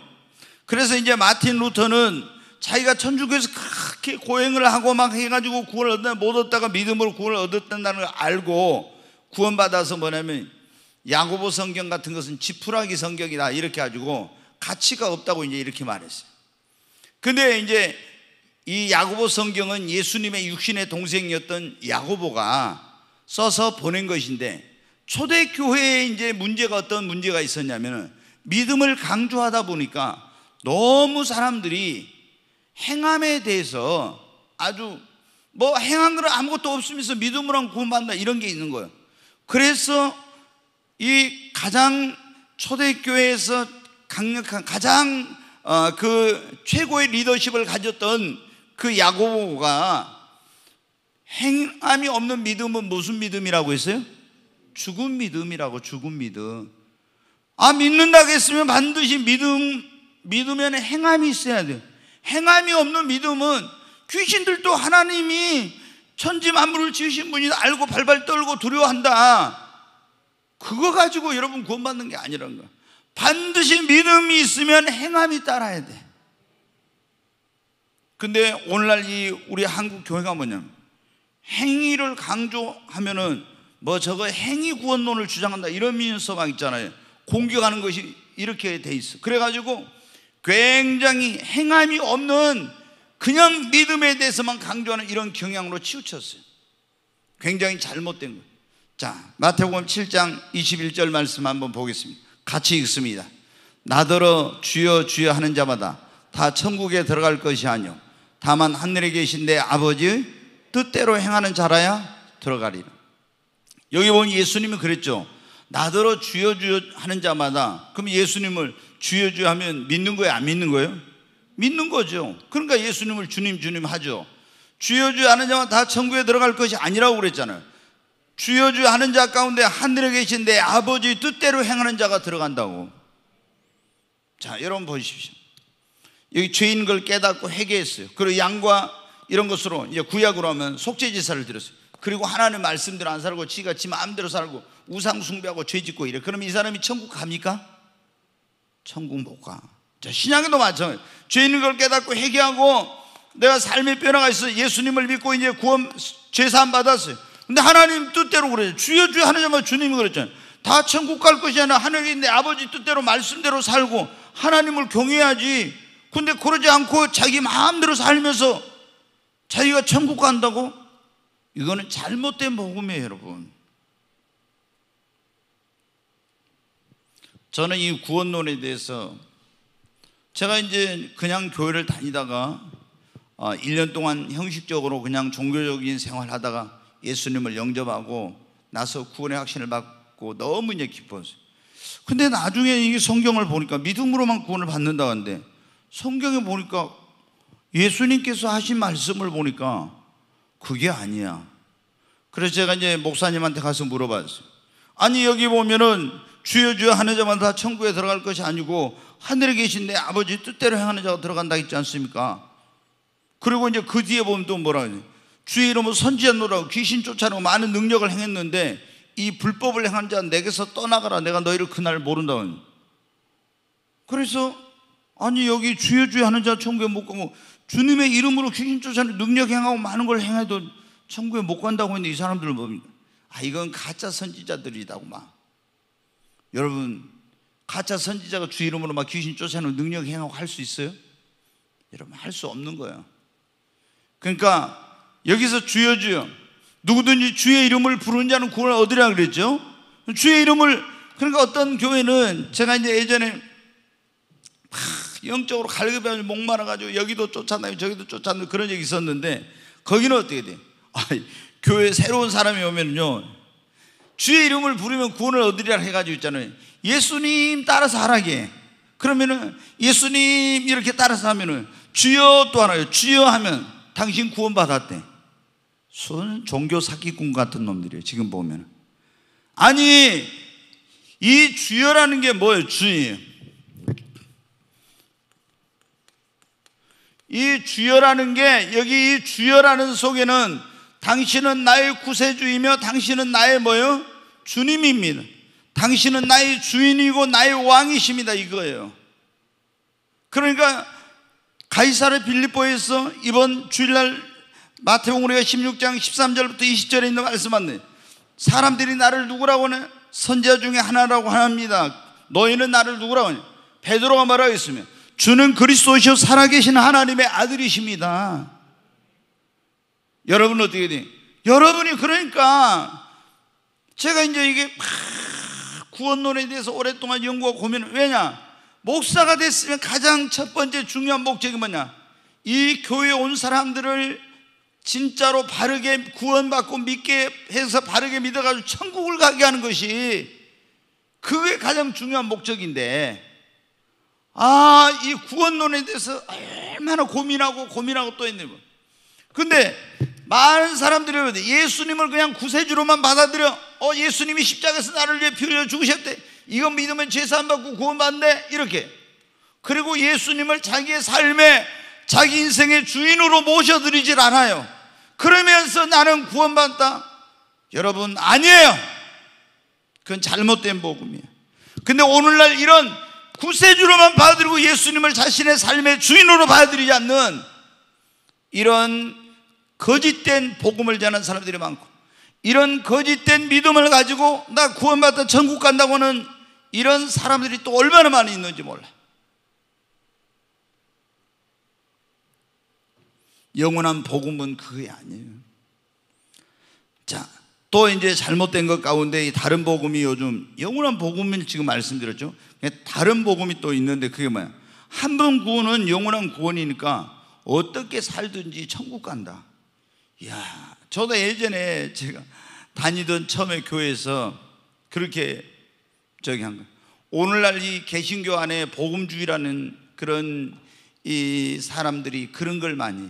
그래서 이제 마틴 루터는 자기가 천주교에서 그렇게 고행을 하고 막 해가지고 구원을 얻다 못 얻다가 믿음으로 구원을 얻었다는 걸 알고 구원받아서 뭐냐면 야고보 성경 같은 것은 지푸라기 성경이다 이렇게 해 가지고 가치가 없다고 이제 이렇게 말했어요. 근데 이제 이 야고보 성경은 예수님의 육신의 동생이었던 야고보가 써서 보낸 것인데 초대교회에 이제 문제가 어떤 문제가 있었냐면은 믿음을 강조하다 보니까 너무 사람들이 행함에 대해서 아주 뭐 행한 거는 아무것도 없으면서 믿음으로 구원받는다 이런 게 있는 거예요. 그래서 이 가장 초대교회에서 강력한 가장 어, 그 최고의 리더십을 가졌던 그 야고보가 행함이 없는 믿음은 무슨 믿음이라고 했어요? 죽은 믿음이라고 죽은 믿음. 아 믿는다고 했으면 반드시 믿음 믿으면 행함이 있어야 돼요. 행함이 없는 믿음은 귀신들도 하나님이 천지 만물을 지으신 분이 알고 발발 떨고 두려워한다. 그거 가지고 여러분 구원받는 게 아니란 거. 반드시 믿음이 있으면 행함이 따라야 돼. 근데 오늘날 이 우리 한국 교회가 뭐냐면 행위를 강조하면은 뭐 저거 행위 구원론을 주장한다 이런 민서막 있잖아요. 공격하는 것이 이렇게 돼 있어. 그래가지고 굉장히 행함이 없는 그냥 믿음에 대해서만 강조하는 이런 경향으로 치우쳤어요. 굉장히 잘못된 거예요. 자, 마태복음 7장 21절 말씀 한번 보겠습니다. 같이 읽습니다. 나더러 주여 주여 하는 자마다 다 천국에 들어갈 것이 아니요 다만 하늘에 계신 내 아버지 뜻대로 행하는 자라야 들어가리라. 여기 보면 예수님이 그랬죠. 나더러 주여 주여 하는 자마다 그럼 예수님을 주여 주여 하면 믿는 거예요? 안 믿는 거예요? 믿는 거죠. 그러니까 예수님을 주님 주님 하죠. 주여 주여 하는 자만 다 천국에 들어갈 것이 아니라고 그랬잖아요. 주여 주여 하는 자 가운데 하늘에 계신 내 아버지 뜻대로 행하는 자가 들어간다고. 자, 여러분 보십시오. 여기 죄인 걸 깨닫고 회개했어요. 그리고 양과 이런 것으로 이제 구약으로 하면 속죄지사를 드렸어요. 그리고 하나님 말씀대로 안 살고 지가 지 마음대로 살고 우상 숭배하고 죄 짓고 이래. 그러면 이 사람이 천국 갑니까? 천국 못 가. 자, 신약에도 마찬가지. 죄인인 걸 깨닫고 회개하고 내가 삶의 변화가 있어 예수님을 믿고 이제 구원 제사함 받았어요. 근데 하나님 뜻대로 그래요. 주여 주여 하는 자만 주님이 그랬잖아요. 다 천국 갈 것이 아니라 하늘에 내 아버지 뜻대로 말씀대로 살고 하나님을 경외하지. 근데 그러지 않고 자기 마음대로 살면서 자기가 천국 간다고? 이거는 잘못된 복음이에요, 여러분. 저는 이 구원론에 대해서 제가 이제 그냥 교회를 다니다가 1년 아, 동안 형식적으로 그냥 종교적인 생활 하다가 예수님을 영접하고 나서 구원의 확신을 받고 너무 이제 기뻤어요. 근데 나중에 이게 성경을 보니까 믿음으로만 구원을 받는다는데 성경에 보니까 예수님께서 하신 말씀을 보니까 그게 아니야. 그래서 제가 이제 목사님한테 가서 물어봤어요. 아니, 여기 보면은 주여 주여 하는 자마다 천국에 들어갈 것이 아니고 하늘에 계신 내 아버지 뜻대로 행하는 자가 들어간다 했지 않습니까? 그리고 이제 그 뒤에 보면 또 뭐라 그러지? 주의 이름으로 선지자노라고 귀신 쫓아내고 많은 능력을 행했는데 이 불법을 행한 자 내게서 떠나가라 내가 너희를 그날 모른다 그래서 아니 여기 주여 주여 하는 자 천국에 못 가고 주님의 이름으로 귀신 쫓아내고 능력 행하고 많은 걸 행해도 천국에 못 간다고 했는데 이 사람들을 봅니다 아 이건 가짜 선지자들이다고 막 여러분 가짜 선지자가 주 이름으로 막 귀신 쫓아내는 능력 행하고 할 수 있어요? 여러분 할 수 없는 거예요. 그러니까 여기서 주여 주여 누구든지 주의 이름을 부르는 자는 구원을 얻으라 그랬죠. 주의 이름을 그러니까 어떤 교회는 제가 이제 예전에 영적으로 갈급해가지고 목말라가지고 여기도 쫓아다니고 저기도 쫓아다니고 그런 얘기 있었는데 거기는 어떻게 돼? 아, 교회 새로운 사람이 오면요 주의 이름을 부르면 구원을 얻으리라 해가지고 있잖아요. 예수님 따라서 하라게 그러면은 예수님 이렇게 따라서 하면은 주여 또 하나요. 주여 하면 당신 구원받았대. 순 종교 사기꾼 같은 놈들이에요. 지금 보면. 아니, 이 주여라는 게 뭐예요? 주님. 이 주여라는 게 여기 이 주여라는 속에는 당신은 나의 구세주이며 당신은 나의 뭐요? 주님입니다. 당신은 나의 주인이고 나의 왕이십니다. 이거예요. 그러니까 가이사르 빌립보에서 이번 주일날 마태복음 우리가 16장 13절부터 20절에 있는 말씀 안네 사람들이 나를 누구라고 하냐? 선지자 중에 하나라고 합니다. 너희는 나를 누구라고 하냐? 베드로가 말하고 으면 주는 그리스도시요 살아계신 하나님의 아들이십니다. 여러분 어떻게 돼? 여러분이 그러니까 제가 이제 이게 구원론에 대해서 오랫동안 연구하고 고민을 왜냐? 목사가 됐으면 가장 첫 번째 중요한 목적이 뭐냐? 이 교회 온 사람들을 진짜로 바르게 구원받고 믿게 해서 바르게 믿어가지고 천국을 가게 하는 것이 그게 가장 중요한 목적인데 아, 이 구원론에 대해서 얼마나 고민하고 고민하고 또 했는데 근데 많은 사람들이 예수님을 그냥 구세주로만 받아들여 어 예수님이 십자가에서 나를 위해 피 흘려 죽으셨대 이건 믿으면 죄사 안 받고 구원받네 이렇게 그리고 예수님을 자기의 삶에 자기 인생의 주인으로 모셔드리질 않아요 그러면서 나는 구원받다 여러분 아니에요 그건 잘못된 복음이에요 근데 오늘날 이런 구세주로만 받아들이고 예수님을 자신의 삶의 주인으로 받아들이지 않는 이런 거짓된 복음을 전하는 사람들이 많고 이런 거짓된 믿음을 가지고 나 구원받다 천국 간다고 는 이런 사람들이 또 얼마나 많이 있는지 몰라. 영원한 복음은 그게 아니에요. 자, 또 이제 잘못된 것 가운데 다른 복음이 요즘 영원한 복음을 지금 말씀드렸죠. 다른 복음이 또 있는데 그게 뭐야? 한 번 구원은 영원한 구원이니까 어떻게 살든지 천국 간다. 야, 저도 예전에 제가 다니던 처음에 교회에서 그렇게 저기 한 거. 오늘날 이 개신교 안에 복음주의라는 그런 이 사람들이 그런 걸 많이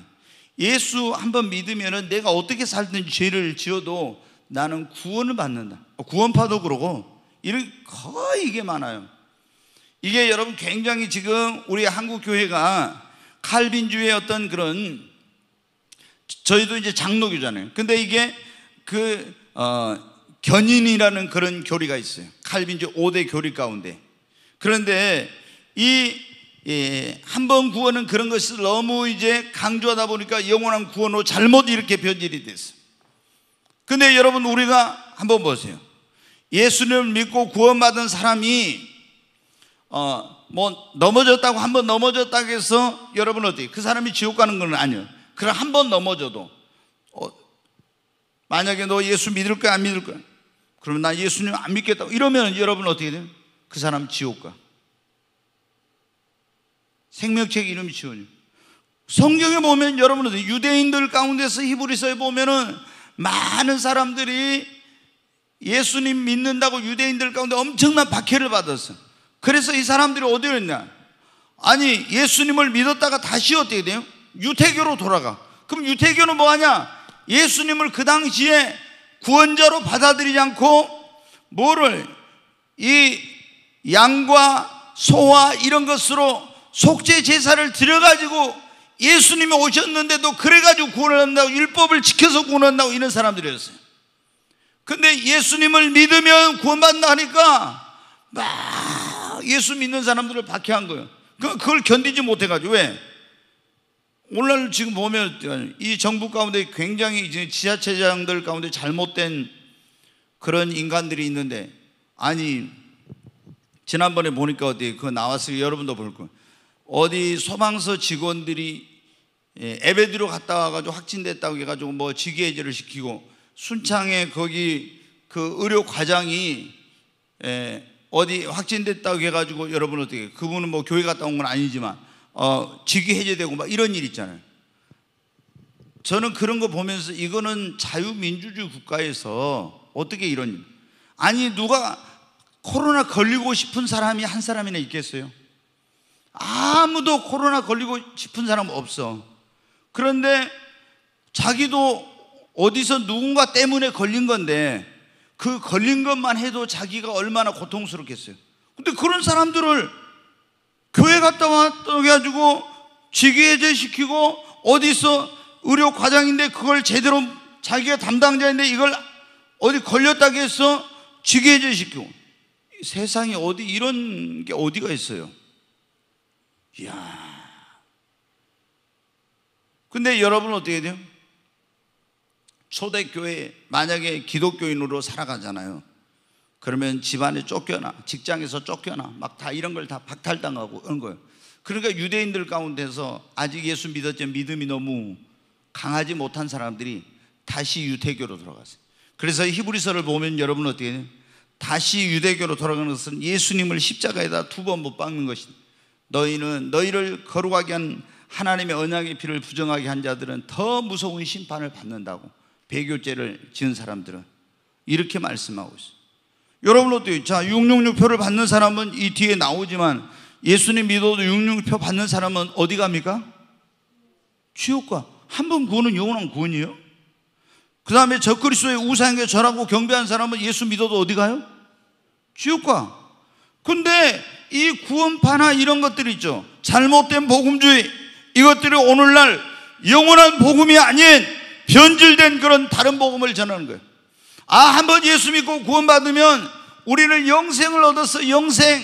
예수 한번 믿으면은 내가 어떻게 살든 죄를 지어도 나는 구원을 받는다. 어, 구원파도 그러고 이런 거의 이게 많아요. 이게 여러분 굉장히 지금 우리 한국 교회가 칼빈주의 어떤 그런 저희도 이제 장로교잖아요. 근데 이게 그 어, 견인이라는 그런 교리가 있어요. 칼빈주 5대 교리 가운데. 그런데 이 예, 한번 구원은 그런 것을 너무 이제 강조하다 보니까 영원한 구원으로 잘못 이렇게 변질이 됐어. 요 근데 여러분 우리가 한번 보세요. 예수님을 믿고 구원받은 사람이 어, 뭐 넘어졌다고 한 번 넘어졌다고 해서 여러분 어디그 사람이 지옥 가는 건 아니에요. 그럼 한 번 넘어져도 어, 만약에 너 예수 믿을 거야 안 믿을 거야? 그러면 나 예수님 안 믿겠다. 이러면 여러분 어떻게 돼요? 그 사람 지옥 가. 생명책 이름이 지옥이 성경에 보면 여러분 어떻게 유대인들 가운데서 히브리서에 보면은 많은 사람들이 예수님 믿는다고 유대인들 가운데 엄청난 박해를 받았어. 그래서 이 사람들이 어디였냐? 아니 예수님을 믿었다가 다시 어떻게 돼요? 유태교로 돌아가. 그럼 유태교는 뭐하냐? 예수님을 그 당시에 구원자로 받아들이지 않고 뭐를 이 양과 소와 이런 것으로 속죄 제사를 드려가지고 예수님이 오셨는데도 그래가지고 구원을 한다고 율법을 지켜서 구원한다고 이런 사람들이었어요. 근데 예수님을 믿으면 구원받는다 하니까 막 예수 믿는 사람들을 박해한 거예요. 그걸 견디지 못해가지고 왜? 오늘날 지금 보면 이 정부 가운데 굉장히 이제 지자체장들 가운데 잘못된 그런 인간들이 있는데 아니 지난번에 보니까 어디 그 나왔어요 여러분도 볼 거예요 어디 소방서 직원들이 예, 에베드로 갔다 와가지고 확진됐다고 해가지고 뭐 직위해제를 시키고 순창에 거기 그 의료 과장이 예, 어디 확진됐다고 해가지고 여러분 어떻게 그분은 뭐 교회 갔다 온 건 아니지만 어, 직위 해제되고 막 이런 일 있잖아요. 저는 그런 거 보면서 이거는 자유민주주의 국가에서 어떻게 이런 일. 아니 누가 코로나 걸리고 싶은 사람이 한 사람이나 있겠어요? 아무도 코로나 걸리고 싶은 사람 없어. 그런데 자기도 어디서 누군가 때문에 걸린 건데 그 걸린 것만 해도 자기가 얼마나 고통스럽겠어요. 근데 그런 사람들을 교회 갔다 왔다고 해가지고 직위해제 시키고 어디서 의료 과장인데 그걸 제대로 자기가 담당자인데 이걸 어디 걸렸다고 해서 직위해제 시키고 세상에 어디 이런 게 어디가 있어요? 이야. 근데 여러분 어떻게 돼요? 초대교회 만약에 기독교인으로 살아가잖아요. 그러면 집안에 쫓겨나, 직장에서 쫓겨나, 막 다 이런 걸 다 박탈당하고 그런 거예요. 그러니까 유대인들 가운데서 아직 예수 믿었지만 믿음이 너무 강하지 못한 사람들이 다시 유태교로 돌아갔어요. 그래서 히브리서를 보면 여러분 어떻게 해요? 다시 유대교로 돌아가는 것은 예수님을 십자가에다 두 번 못 박는 것입다 너희는 너희를 거룩하게 한 하나님의 언약의 피를 부정하게 한 자들은 더 무서운 심판을 받는다고 배교죄를 지은 사람들은 이렇게 말씀하고 있어요. 여러분도 자, 666표를 받는 사람은 이 뒤에 나오지만 예수님 믿어도 666표 받는 사람은 어디 갑니까? 지옥과 한 번 구원은 영원한 구원이에요. 그 다음에 적그리스도의 우상에게 절하고 경배한 사람은 예수 믿어도 어디 가요? 지옥과. 근데 이 구원파나 이런 것들 있죠. 잘못된 복음주의 이것들이 오늘날 영원한 복음이 아닌 변질된 그런 다른 복음을 전하는 거예요. 아, 한 번 예수 믿고 구원받으면 우리는 영생을 얻었어. 영생.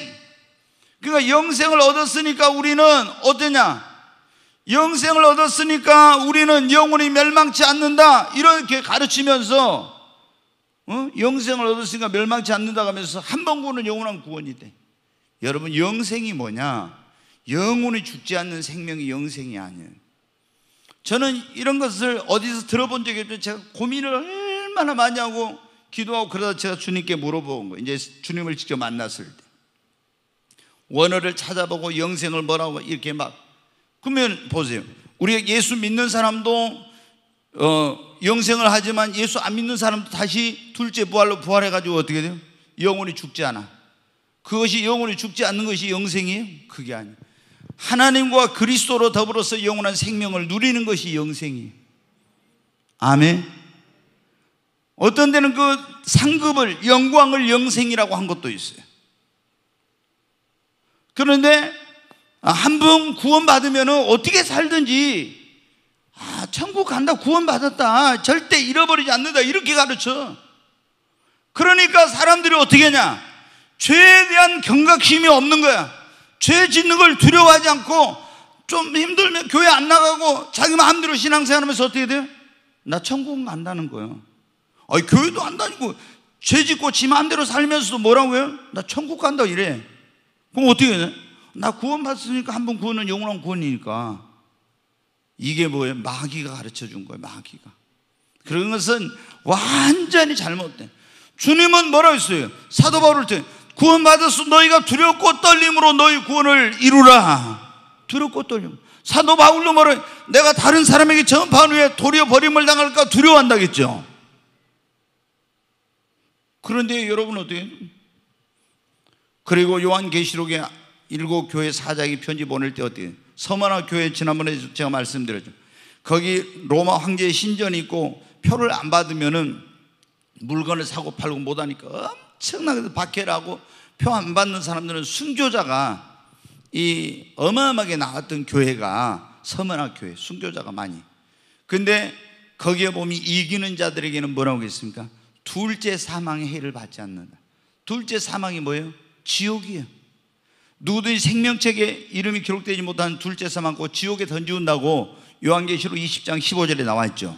그러니까 영생을 얻었으니까 우리는 어떠냐? 영생을 얻었으니까 우리는 영원히 멸망치 않는다. 이렇게 가르치면서 어? 영생을 얻었으니까 멸망치 않는다 하면서 한 번구원 영원한 구원이 돼. 여러분 영생이 뭐냐? 영혼이 죽지 않는 생명이 영생이 아니에요. 저는 이런 것을 어디서 들어본 적이 없지 제가 고민을 얼마나 많이 하고 기도하고 그러다 제가 주님께 물어본 거예요. 이제 주님을 직접 만났을 때. 원어를 찾아보고 영생을 뭐라고 이렇게 막. 그러면 보세요. 우리 예수 믿는 사람도 어, 영생을 하지만 예수 안 믿는 사람도 다시 둘째 부활로 부활해가지고 어떻게 돼요? 영혼이 죽지 않아. 그것이 영혼이 죽지 않는 것이 영생이에요? 그게 아니에요. 하나님과 그리스도로 더불어서 영원한 생명을 누리는 것이 영생이에요. 아멘. 어떤 데는 그 상급을 영광을 영생이라고 한 것도 있어요. 그런데 한 번 구원받으면 어떻게 살든지 아, 천국 간다 구원받았다 절대 잃어버리지 않는다 이렇게 가르쳐. 그러니까 사람들이 어떻게 하냐? 죄에 대한 경각심이 없는 거야. 죄 짓는 걸 두려워하지 않고 좀 힘들면 교회 안 나가고 자기 마음대로 신앙생활하면서 어떻게 돼요? 나 천국 간다는 거예요. 아니, 교회도 안 다니고 죄 짓고 지 마음대로 살면서도 뭐라고요? 나 천국 간다 이래. 그럼 어떻게 해나 구원 받았으니까 한 번 구원은 영원한 구원이니까. 이게 뭐예요? 마귀가 가르쳐 준 거예요, 마귀가. 그런 것은 완전히 잘못된. 주님은 뭐라고 했어요? 사도 바울을 통 구원받았어 너희가 두렵고 떨림으로 너희 구원을 이루라. 두렵고 떨림. 사도 바울로 말해 내가 다른 사람에게 전파 후에 도리어 버림을 당할까 두려워한다겠죠. 그런데 여러분 어때요? 그리고 요한계시록에 일곱 교회 사장이 편지 보낼 때 어때요? 서만화 교회 지난번에 제가 말씀드렸죠. 거기 로마 황제의 신전이 있고 표를 안 받으면은 물건을 사고 팔고 못하니까 엄청나게 박해를 고표 안 받는 사람들은 순교자가 이 어마어마하게 나왔던 교회가 서문학 교회 순교자가 많이 근데 거기에 보면 이기는 자들에게는 뭐라고 했습니까? 둘째 사망의 해를 받지 않는다. 둘째 사망이 뭐예요? 지옥이에요. 누구든지 생명책에 이름이 기록되지 못한 둘째 사망 곧 지옥에 던지운다고 요한계시록 20장 15절에 나와 있죠.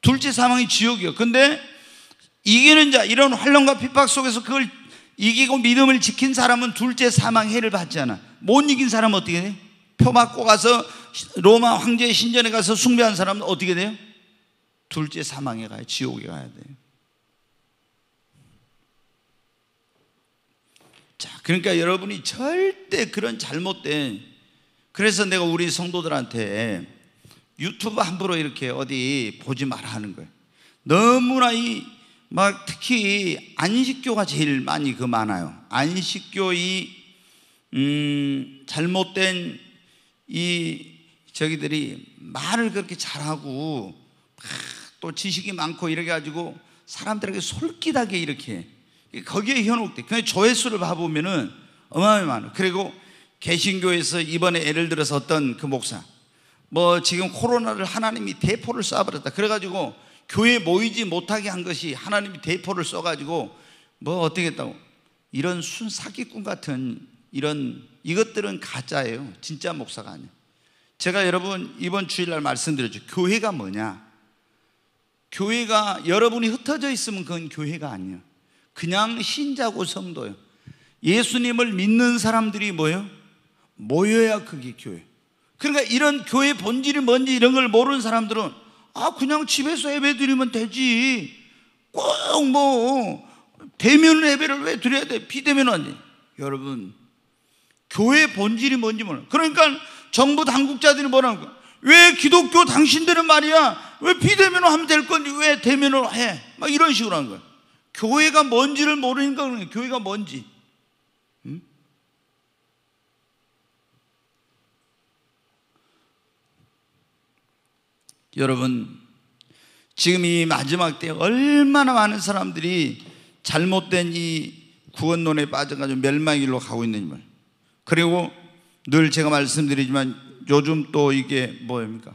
둘째 사망이 지옥이요. 에 근데 이기는 자 이런 환란과 핍박 속에서 그걸 이기고 믿음을 지킨 사람은 둘째 사망 해를 받지 않아. 못 이긴 사람은 어떻게 돼? 표 맞고 가서 로마 황제의 신전에 가서 숭배한 사람은 어떻게 돼요? 둘째 사망에 가요. 지옥에 가야 돼요. 자, 그러니까 여러분이 절대 그런 잘못된 그래서 내가 우리 성도들한테 유튜브 함부로 이렇게 어디 보지 말아 하는 거예요. 너무나 이 막 특히 안식교가 제일 많이 그 많아요. 안식교 이 음, 잘못된 이 저기들이 말을 그렇게 잘하고 또 지식이 많고 이래 가지고 사람들에게 솔깃하게 이렇게 거기에 현혹돼. 그냥 그러니까 조회수를 봐보면은 어마어마히 그리고 개신교에서 이번에 예를 들어서 어떤 그 목사, 뭐 지금 코로나를 하나님이 대포를 쏴버렸다. 그래가지고 교회 모이지 못하게 한 것이 하나님이 대포를 쏘가지고 뭐 어떻게 했다고. 이런 순사기꾼 같은 이런 이것들은 가짜예요. 진짜 목사가 아니에요. 제가 여러분 이번 주일날 말씀드렸죠. 교회가 뭐냐? 교회가 여러분이 흩어져 있으면 그건 교회가 아니에요. 그냥 신자고 성도요. 예수님을 믿는 사람들이 뭐요? 모여야 그게 교회. 그러니까 이런 교회 본질이 뭔지 이런 걸 모르는 사람들은 아 그냥 집에서 예배 드리면 되지. 꼭 뭐 대면 예배를 왜 드려야 돼? 비대면 아 여러분 교회 본질이 뭔지 몰라. 그러니까 정부 당국자들이 뭐라는 거왜 기독교 당신들은 말이야? 왜 비대면으로 하면 될 건지 왜 대면으로 해? 막 이런 식으로 하는 거야. 교회가 뭔지를 모르니까 그런 거예요. 교회가 뭔지. 여러분, 지금 이 마지막 때 얼마나 많은 사람들이 잘못된 이 구원론에 빠져가지고 멸망의 길로 가고 있는 지 말. 그리고 늘 제가 말씀드리지만 요즘 또 이게 뭐입니까?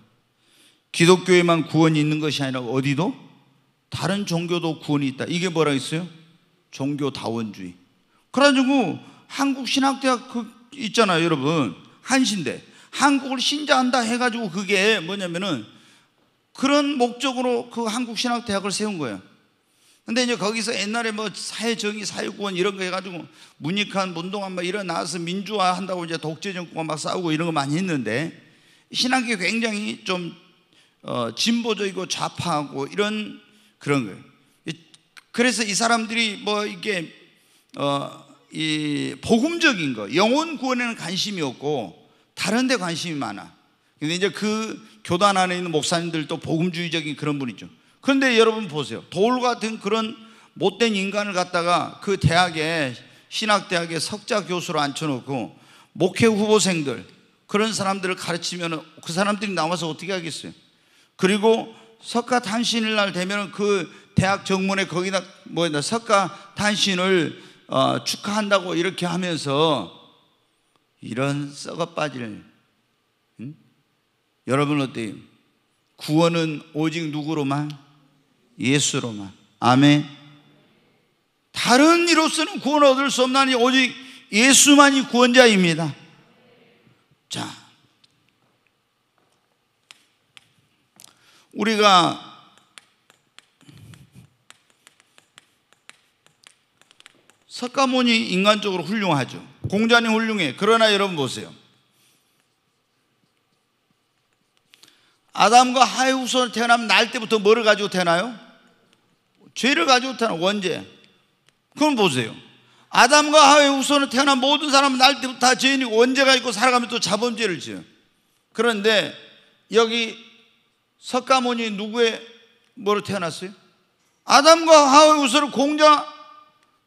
기독교에만 구원이 있는 것이 아니라 어디도 다른 종교도 구원이 있다. 이게 뭐라 했어요? 종교다원주의. 그래가지고 한국 신학대학 그 있잖아요, 여러분. 한신대. 한국을 신자한다 해가지고 그게 뭐냐면은 그런 목적으로 그 한국 신학대학을 세운 거예요. 근데 이제 거기서 옛날에 뭐 사회정의, 사회구원 이런 거 해가지고 문익한, 문동한 막 일어나서 민주화 한다고 이제 독재정권막 싸우고 이런 거 많이 했는데 신학이 굉장히 좀 어, 진보적이고 좌파하고 이런 그런 거예요. 그래서 이 사람들이 뭐 이게 어, 이 복음적인 거, 영혼 구원에는 관심이 없고 다른 데 관심이 많아. 근데 이제 그 교단 안에 있는 목사님들도 복음주의적인 그런 분이죠. 그런데 여러분 보세요. 돌 같은 그런 못된 인간을 갖다가 그 대학에 신학대학에 석자 교수로 앉혀놓고 목회 후보생들 그런 사람들을 가르치면 그 사람들이 나와서 어떻게 하겠어요? 그리고 석가 탄신일 날 되면 그 대학 정문에 거기다 뭐냐 석가 탄신을 어, 축하한다고 이렇게 하면서 이런 썩어 빠질 응? 여러분 어때요? 구원은 오직 누구로만 예수로만 아멘. 다른 이로서는 구원 얻을 수 없나니 오직 예수만이 구원자입니다. 자, 우리가 석가모니 인간적으로 훌륭하죠. 공자님 훌륭해. 그러나 여러분 보세요. 아담과 하의 후손을 태어나면 날 때부터 뭐를 가지고 태어나요? 죄를 가지고 태어나 원죄. 그럼 보세요. 아담과 하의 후손을 태어난 모든 사람은 날 때부터 다 죄인이고 원죄가 있고 살아가면 또 자범죄를 지어요. 그런데 여기 석가모니 누구의 뭐로 태어났어요? 아담과 하와의 우서 공자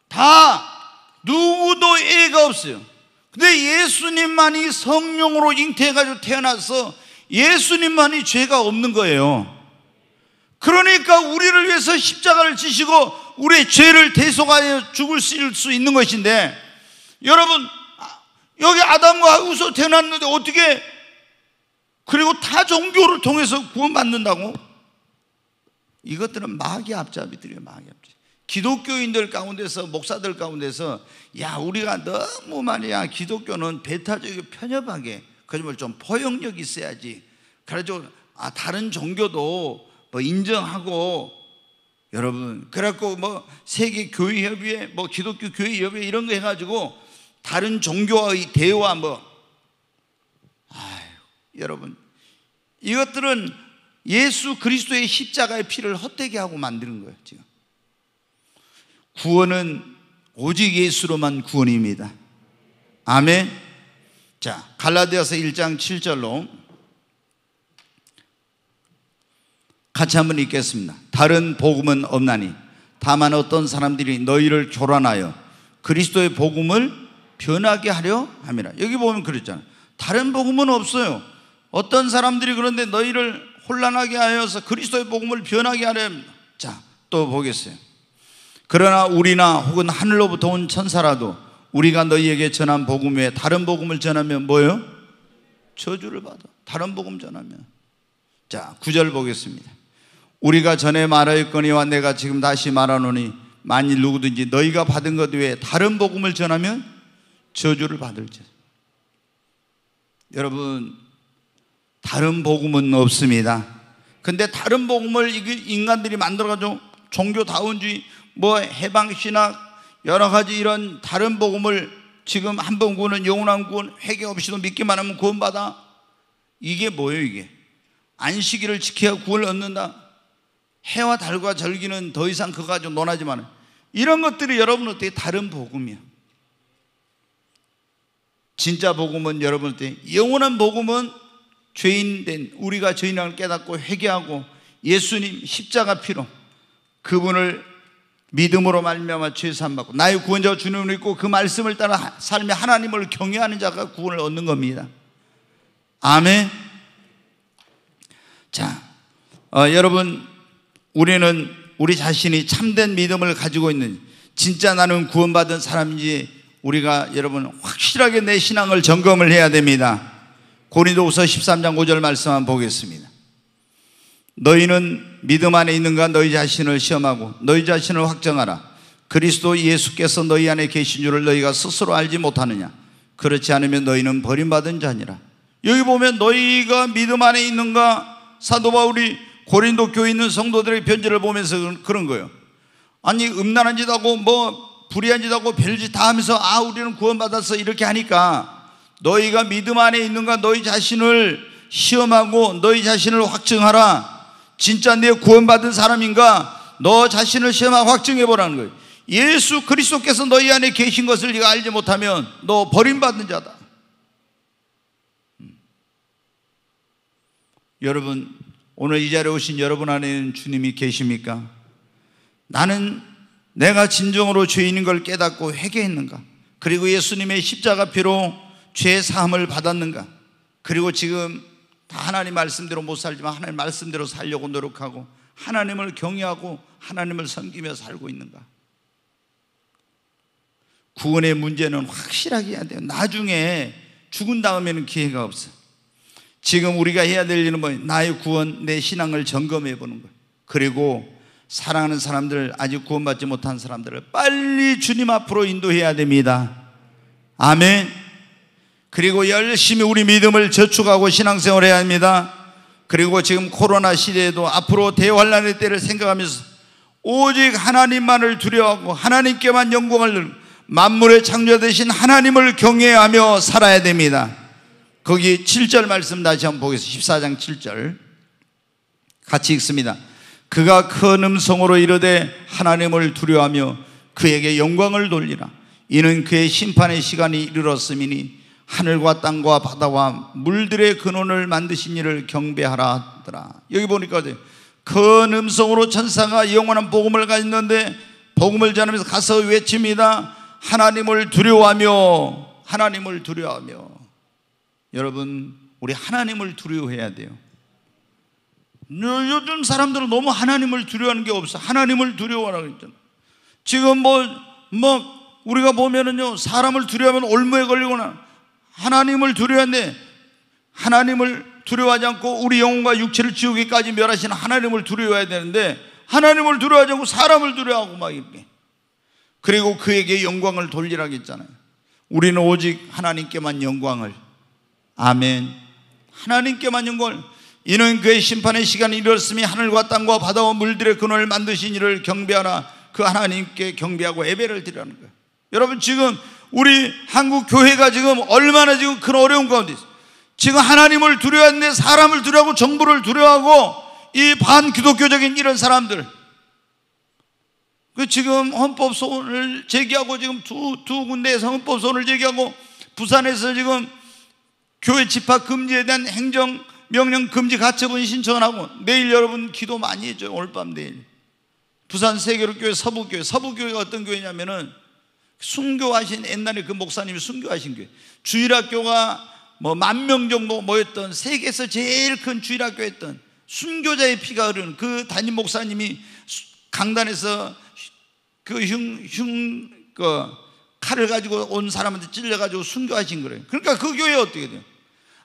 다 누구도 예가 없어요. 근데 예수님만이 성령으로 잉태해가지고 태어나서 예수님만이 죄가 없는 거예요. 그러니까 우리를 위해서 십자가를 지시고 우리의 죄를 대속하여 죽을 수 있는 것인데 여러분 아, 여기 아담과 우서 태어났는데 어떻게 그리고 다 종교를 통해서 구원받는다고? 이것들은 마귀 앞잡이들이에요, 마귀 앞잡이. 기독교인들 가운데서, 목사들 가운데서, 야, 우리가 너무 많이야 기독교는 배타적이고 편협하게, 그러면 좀 포용력이 있어야지. 그래가지고, 아, 다른 종교도 뭐 인정하고, 여러분, 그래갖고 뭐 세계 교회협의회, 뭐 기독교 교회협의회 이런 거 해가지고, 다른 종교와의 대화 뭐, 여러분 이것들은 예수 그리스도의 십자가의 피를 헛되게 하고 만드는 거예요 지금 구원은 오직 예수로만 구원입니다 아멘 자 갈라디아서 1장 7절로 같이 한번 읽겠습니다 다른 복음은 없나니 다만 어떤 사람들이 너희를 교란하여 그리스도의 복음을 변하게 하려 함이라 여기 보면 그랬잖아요 다른 복음은 없어요 어떤 사람들이 그런데 너희를 혼란하게 하여서 그리스도의 복음을 변하게 하려 자, 또 보겠어요. 그러나 우리나 혹은 하늘로부터 온 천사라도 우리가 너희에게 전한 복음 외에 다른 복음을 전하면 뭐요? 저주를 받아. 다른 복음 전하면. 자, 구절 보겠습니다. 우리가 전에 말하였거니와 내가 지금 다시 말하노니 만일 누구든지 너희가 받은 것 외에 다른 복음을 전하면 저주를 받을지. 여러분, 다른 복음은 없습니다. 근데 다른 복음을 인간들이 만들어가지고 종교다운주의, 뭐 해방신학, 여러 가지 이런 다른 복음을 지금 한 번구는 영원한 구원, 회개 없이도 믿기만 하면 구원받아. 이게 뭐예요, 이게? 안식일을 지켜야 구원을 얻는다. 해와 달과 절기는 더 이상 그거 가지고 논하지만 이런 것들이 여러분 어떻게 다른 복음이야. 진짜 복음은 여러분 어떻 영원한 복음은 죄인된 우리가 죄인을 깨닫고 회개하고 예수님 십자가 피로 그분을 믿음으로 말미암아 죄 사함 받고 나의 구원자 주님을 믿고 그 말씀을 따라 삶의 하나님을 경외하는 자가 구원을 얻는 겁니다. 아멘. 자, 어, 여러분 우리는 우리 자신이 참된 믿음을 가지고 있는 진짜 나는 구원받은 사람인지 우리가 여러분 확실하게 내 신앙을 점검을 해야 됩니다. 고린도후서 13장 5절 말씀 한번 보겠습니다. 너희는 믿음 안에 있는가 너희 자신을 시험하고 너희 자신을 확정하라. 그리스도 예수께서 너희 안에 계신 줄을 너희가 스스로 알지 못하느냐. 그렇지 않으면 너희는 버림받은 자니라. 여기 보면 너희가 믿음 안에 있는가 사도 바울이 고린도 교회 있는 성도들의 편지를 보면서 그런 거예요. 아니 음란한 짓하고 뭐 불의한 짓하고 별짓 다 하면서 아 우리는 구원받았어 이렇게 하니까 너희가 믿음 안에 있는가 너희 자신을 시험하고 너희 자신을 확증하라. 진짜 내 구원받은 사람인가 너 자신을 시험하고 확증해 보라는 거예요. 예수 그리스도께서 너희 안에 계신 것을 네가 알지 못하면 너 버림받는 자다. 음. 여러분 오늘 이 자리에 오신 여러분 안에는 주님이 계십니까? 나는 내가 진정으로 죄인인 걸 깨닫고 회개했는가? 그리고 예수님의 십자가 피로 죄 사함을 받았는가? 그리고 지금 다 하나님 말씀대로 못 살지만 하나님 말씀대로 살려고 노력하고 하나님을 경외하고 하나님을 섬기며 살고 있는가? 구원의 문제는 확실하게 해야 돼요. 나중에 죽은 다음에는 기회가 없어. 지금 우리가 해야 될 일은 뭐예요? 나의 구원, 내 신앙을 점검해 보는 거예요. 그리고 사랑하는 사람들, 아직 구원받지 못한 사람들을 빨리 주님 앞으로 인도해야 됩니다. 아멘. 그리고 열심히 우리 믿음을 저축하고 신앙생활 해야 합니다. 그리고 지금 코로나 시대에도 앞으로 대환란의 때를 생각하면서 오직 하나님만을 두려워하고 하나님께만 영광을 만물의 창조 되신 하나님을 경외하며 살아야 됩니다. 거기 7절 말씀 다시 한번 보겠습니다. 14장 7절. 같이 읽습니다. 그가 큰 음성으로 이르되 하나님을 두려워하며 그에게 영광을 돌리라. 이는 그의 심판의 시간이 이르렀음이니 하늘과 땅과 바다와 물들의 근원을 만드신 이를 경배하라 하더라. 여기 보니까 큰 음성으로 천사가 영원한 복음을 가졌는데 복음을 전하면서 가서 외칩니다. 하나님을 두려워하며 하나님을 두려워하며 여러분 우리 하나님을 두려워해야 돼요. 요즘 사람들은 너무 하나님을 두려워하는 게 없어. 하나님을 두려워하라고 했잖아. 지금 뭐, 뭐, 우리가 보면은요, 사람을 두려워하면 올무에 걸리거나, 하나님을 두려워했네. 하나님을 두려워하지 않고 우리 영혼과 육체를 지우기까지 멸하신 하나님을 두려워해야 되는데 하나님을 두려워하지 않고 사람을 두려워하고 막 이렇게. 그리고 그에게 영광을 돌리라고 했잖아요. 우리는 오직 하나님께만 영광을. 아멘. 하나님께만 영광을. 이는 그의 심판의 시간이 이르렀으니 하늘과 땅과 바다와 물들의 근원을 만드신 이를 경배하라. 그 하나님께 경배하고 예배를 드리라는 거예요. 여러분 지금 우리 한국 교회가 지금 얼마나 지금 큰 어려운 가운데 있어 지금 하나님을 두려워하는데 사람을 두려워하고 정부를 두려워하고 이 반기독교적인 이런 사람들. 그 지금 헌법소원을 제기하고 지금 두, 두 군데에서 헌법소원을 제기하고 부산에서 지금 교회 집합 금지에 대한 행정 명령 금지 가처분 신청을 하고 내일 여러분 기도 많이 해줘요. 오늘 밤 내일. 부산 세계로 교회 서부교회. 서부교회가 어떤 교회냐면은 순교하신 옛날에 그 목사님이 순교하신 교회 주일학교가 뭐 만 명 정도 모였던 세계에서 제일 큰 주일학교였던 순교자의 피가 흐르는 그 담임 목사님이 강단에서 그흉흉그 그 칼을 가지고 온 사람한테 찔려가지고 순교하신 거예요. 그러니까 그 교회 어떻게 돼요?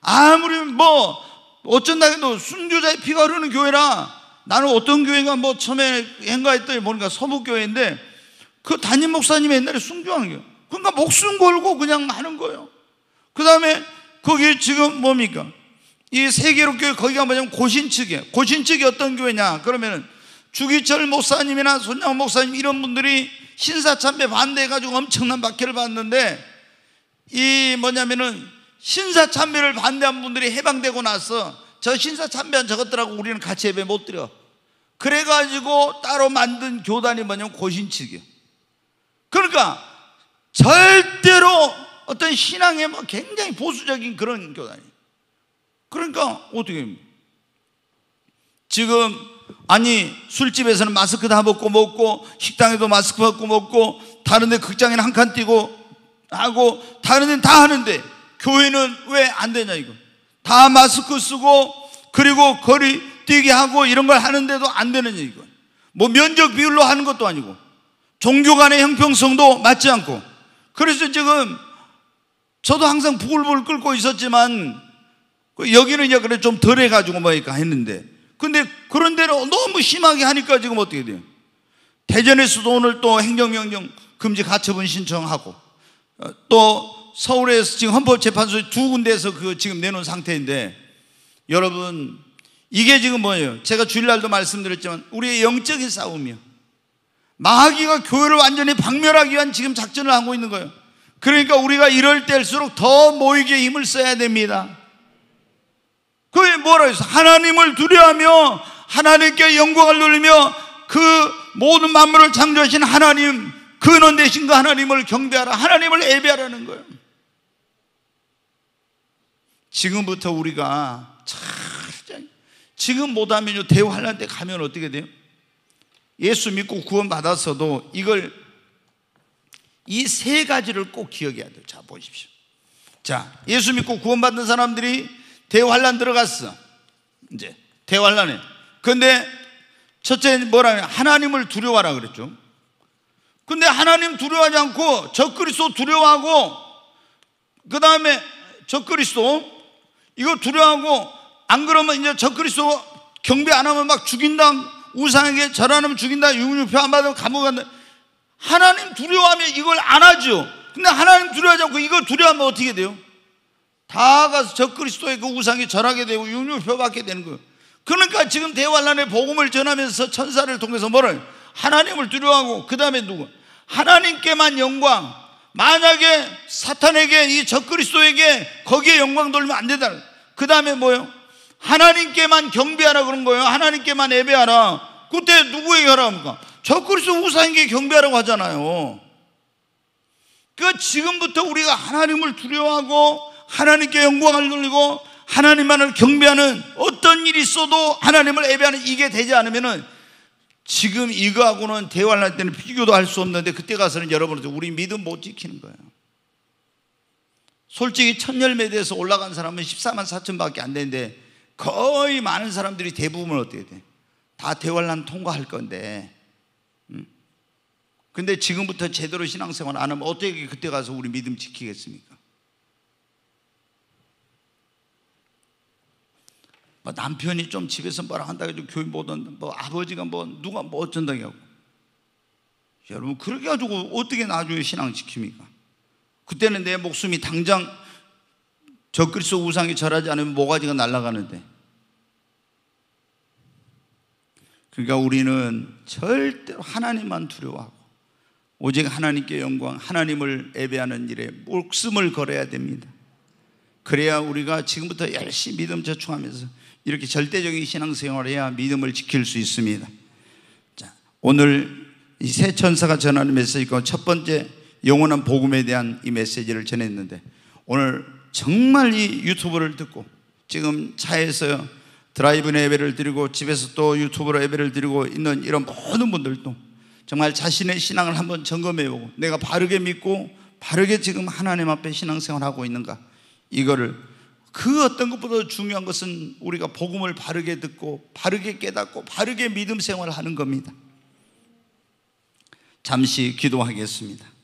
아무리 뭐 어쩐다 해도 순교자의 피가 흐르는 교회라 나는 어떤 교회가 뭐 처음에 행가했더니 뭔가 까 서북교회인데 그 담임 목사님이 옛날에 순교한 거예요. 그러니까 목숨 걸고 그냥 하는 거예요. 그 다음에 거기 지금 뭡니까? 이 세계로 교회 거기가 뭐냐면 고신측이에요. 고신측이 어떤 교회냐? 그러면은 주기철 목사님이나 손양 목사님 이런 분들이 신사 참배 반대해가지고 엄청난 박해를 받는데 이 뭐냐면은 신사 참배를 반대한 분들이 해방되고 나서 저 신사 참배한 저것들하고 우리는 같이 예배 못 드려. 그래가지고 따로 만든 교단이 뭐냐면 고신측이에요. 그러니까 절대로 어떤 신앙에 막 뭐 굉장히 보수적인 그런 교단이. 그러니까 어떻게 지금 아니 술집에서는 마스크 다 벗고 먹고 식당에도 마스크 벗고 먹고 다른 데 극장에는 한칸 띄고 하고 다른 데는 다 하는데 교회는 왜 안 되냐 이거. 다 마스크 쓰고 그리고 거리 뛰게 하고 이런 걸 하는데도 안 되느냐 이거. 뭐 면적 비율로 하는 것도 아니고 종교 간의 형평성도 맞지 않고 그래서 지금 저도 항상 부글부글 끓고 있었지만 그 여기는 이제 그래 좀덜 해가지고 뭐니까 했는데 근데 그런 대로 너무 심하게 하니까 지금 어떻게 돼요? 대전에서도 오늘 또 행정명령 금지 가처분 신청하고 어, 또 서울에서 지금 헌법재판소 두 군데에서 그 지금 내놓은 상태인데 여러분 이게 지금 뭐예요? 제가 주일날도 말씀드렸지만 우리의 영적인 싸움이요. 마귀가 교회를 완전히 박멸하기 위한 지금 작전을 하고 있는 거예요. 그러니까 우리가 이럴 때일수록 더 모이게 힘을 써야 됩니다. 그게 뭐라 해서 하나님을 두려하며 하나님께 영광을 돌리며 그 모든 만물을 창조하신 하나님 그는 대신 그 하나님을 경배하라 하나님을 예배하라는 거예요. 지금부터 우리가 참 지금 못하면 대환란 때 가면 어떻게 돼요? 예수 믿고 구원받았어도 이걸 이 세 가지를 꼭 기억해야 돼요. 자, 보십시오. 자, 예수 믿고 구원받는 사람들이 대환란 들어갔어. 이제 대환란에. 근데 첫째뭐라냐 하나님을 두려워하라 그랬죠. 근데 하나님 두려워하지 않고 적그리스도 두려워하고 그다음에 적그리스도 이거 두려워하고 안 그러면 이제 적그리스도 경배 안 하면 막 죽인다 우상에게 절하면 죽인다, 유물표 안 받으면 감옥 간다. 하나님 두려워하면 이걸 안 하죠. 근데 하나님 두려워하지 않고 이걸 두려워하면 어떻게 돼요? 다 가서 저 그리스도의 그 우상에 절하게 되고 유물표 받게 되는 거예요. 그러니까 지금 대환란의 복음을 전하면서 천사를 통해서 뭐를? 하나님을 두려워하고 그 다음에 누구? 하나님께만 영광. 만약에 사탄에게 이 적그리스도에게 거기에 영광 돌리면 안 된다. 그 다음에 뭐요? 하나님께만 경배하라 그런 거예요. 하나님께만 예배하라. 그때 누구에게 하라 합니까? 저 그리스도 우상에게 경배하라고 하잖아요. 그 지금부터 우리가 하나님을 두려워하고 하나님께 영광을 돌리고 하나님만을 경배하는 어떤 일이 있어도 하나님을 예배하는 이게 되지 않으면은 지금 이거하고는 대화를 할 때는 비교도 할 수 없는데 그때 가서는 여러분한테 우리 믿음 못 지키는 거예요. 솔직히 천열매대에서 올라간 사람은 14만 4천밖에 안 되는데 거의 많은 사람들이 대부분 어떻게 돼? 다 대환란 통과할 건데. 음? 근데 지금부터 제대로 신앙생활 안 하면 어떻게 그때 가서 우리 믿음 지키겠습니까? 뭐 남편이 좀 집에서 뭐라 한다 해도 교회 못 온다. 뭐 아버지가 뭐 누가 뭐 어쩐다고 하고. 여러분 그렇게 가지고 어떻게 나중에 신앙 지킵니까? 그때는 내 목숨이 당장 적그리스도 우상이 절하지 않으면 모가지가 날아가는데 그러니까 우리는 절대로 하나님만 두려워하고 오직 하나님께 영광, 하나님을 예배하는 일에 목숨을 걸어야 됩니다. 그래야 우리가 지금부터 열심히 믿음 저축하면서 이렇게 절대적인 신앙생활을 해야 믿음을 지킬 수 있습니다. 자, 오늘 이 세 천사가 전하는 메시지가 첫 번째 영원한 복음에 대한 이 메시지를 전했는데 오늘 정말 이 유튜브를 듣고 지금 차에서 드라이브 예배를 드리고 집에서 또 유튜브로 예배를 드리고 있는 이런 모든 분들도 정말 자신의 신앙을 한번 점검해 보고 내가 바르게 믿고 바르게 지금 하나님 앞에 신앙생활하고 있는가 이거를 그 어떤 것보다 중요한 것은 우리가 복음을 바르게 듣고 바르게 깨닫고 바르게 믿음 생활을 하는 겁니다. 잠시 기도하겠습니다.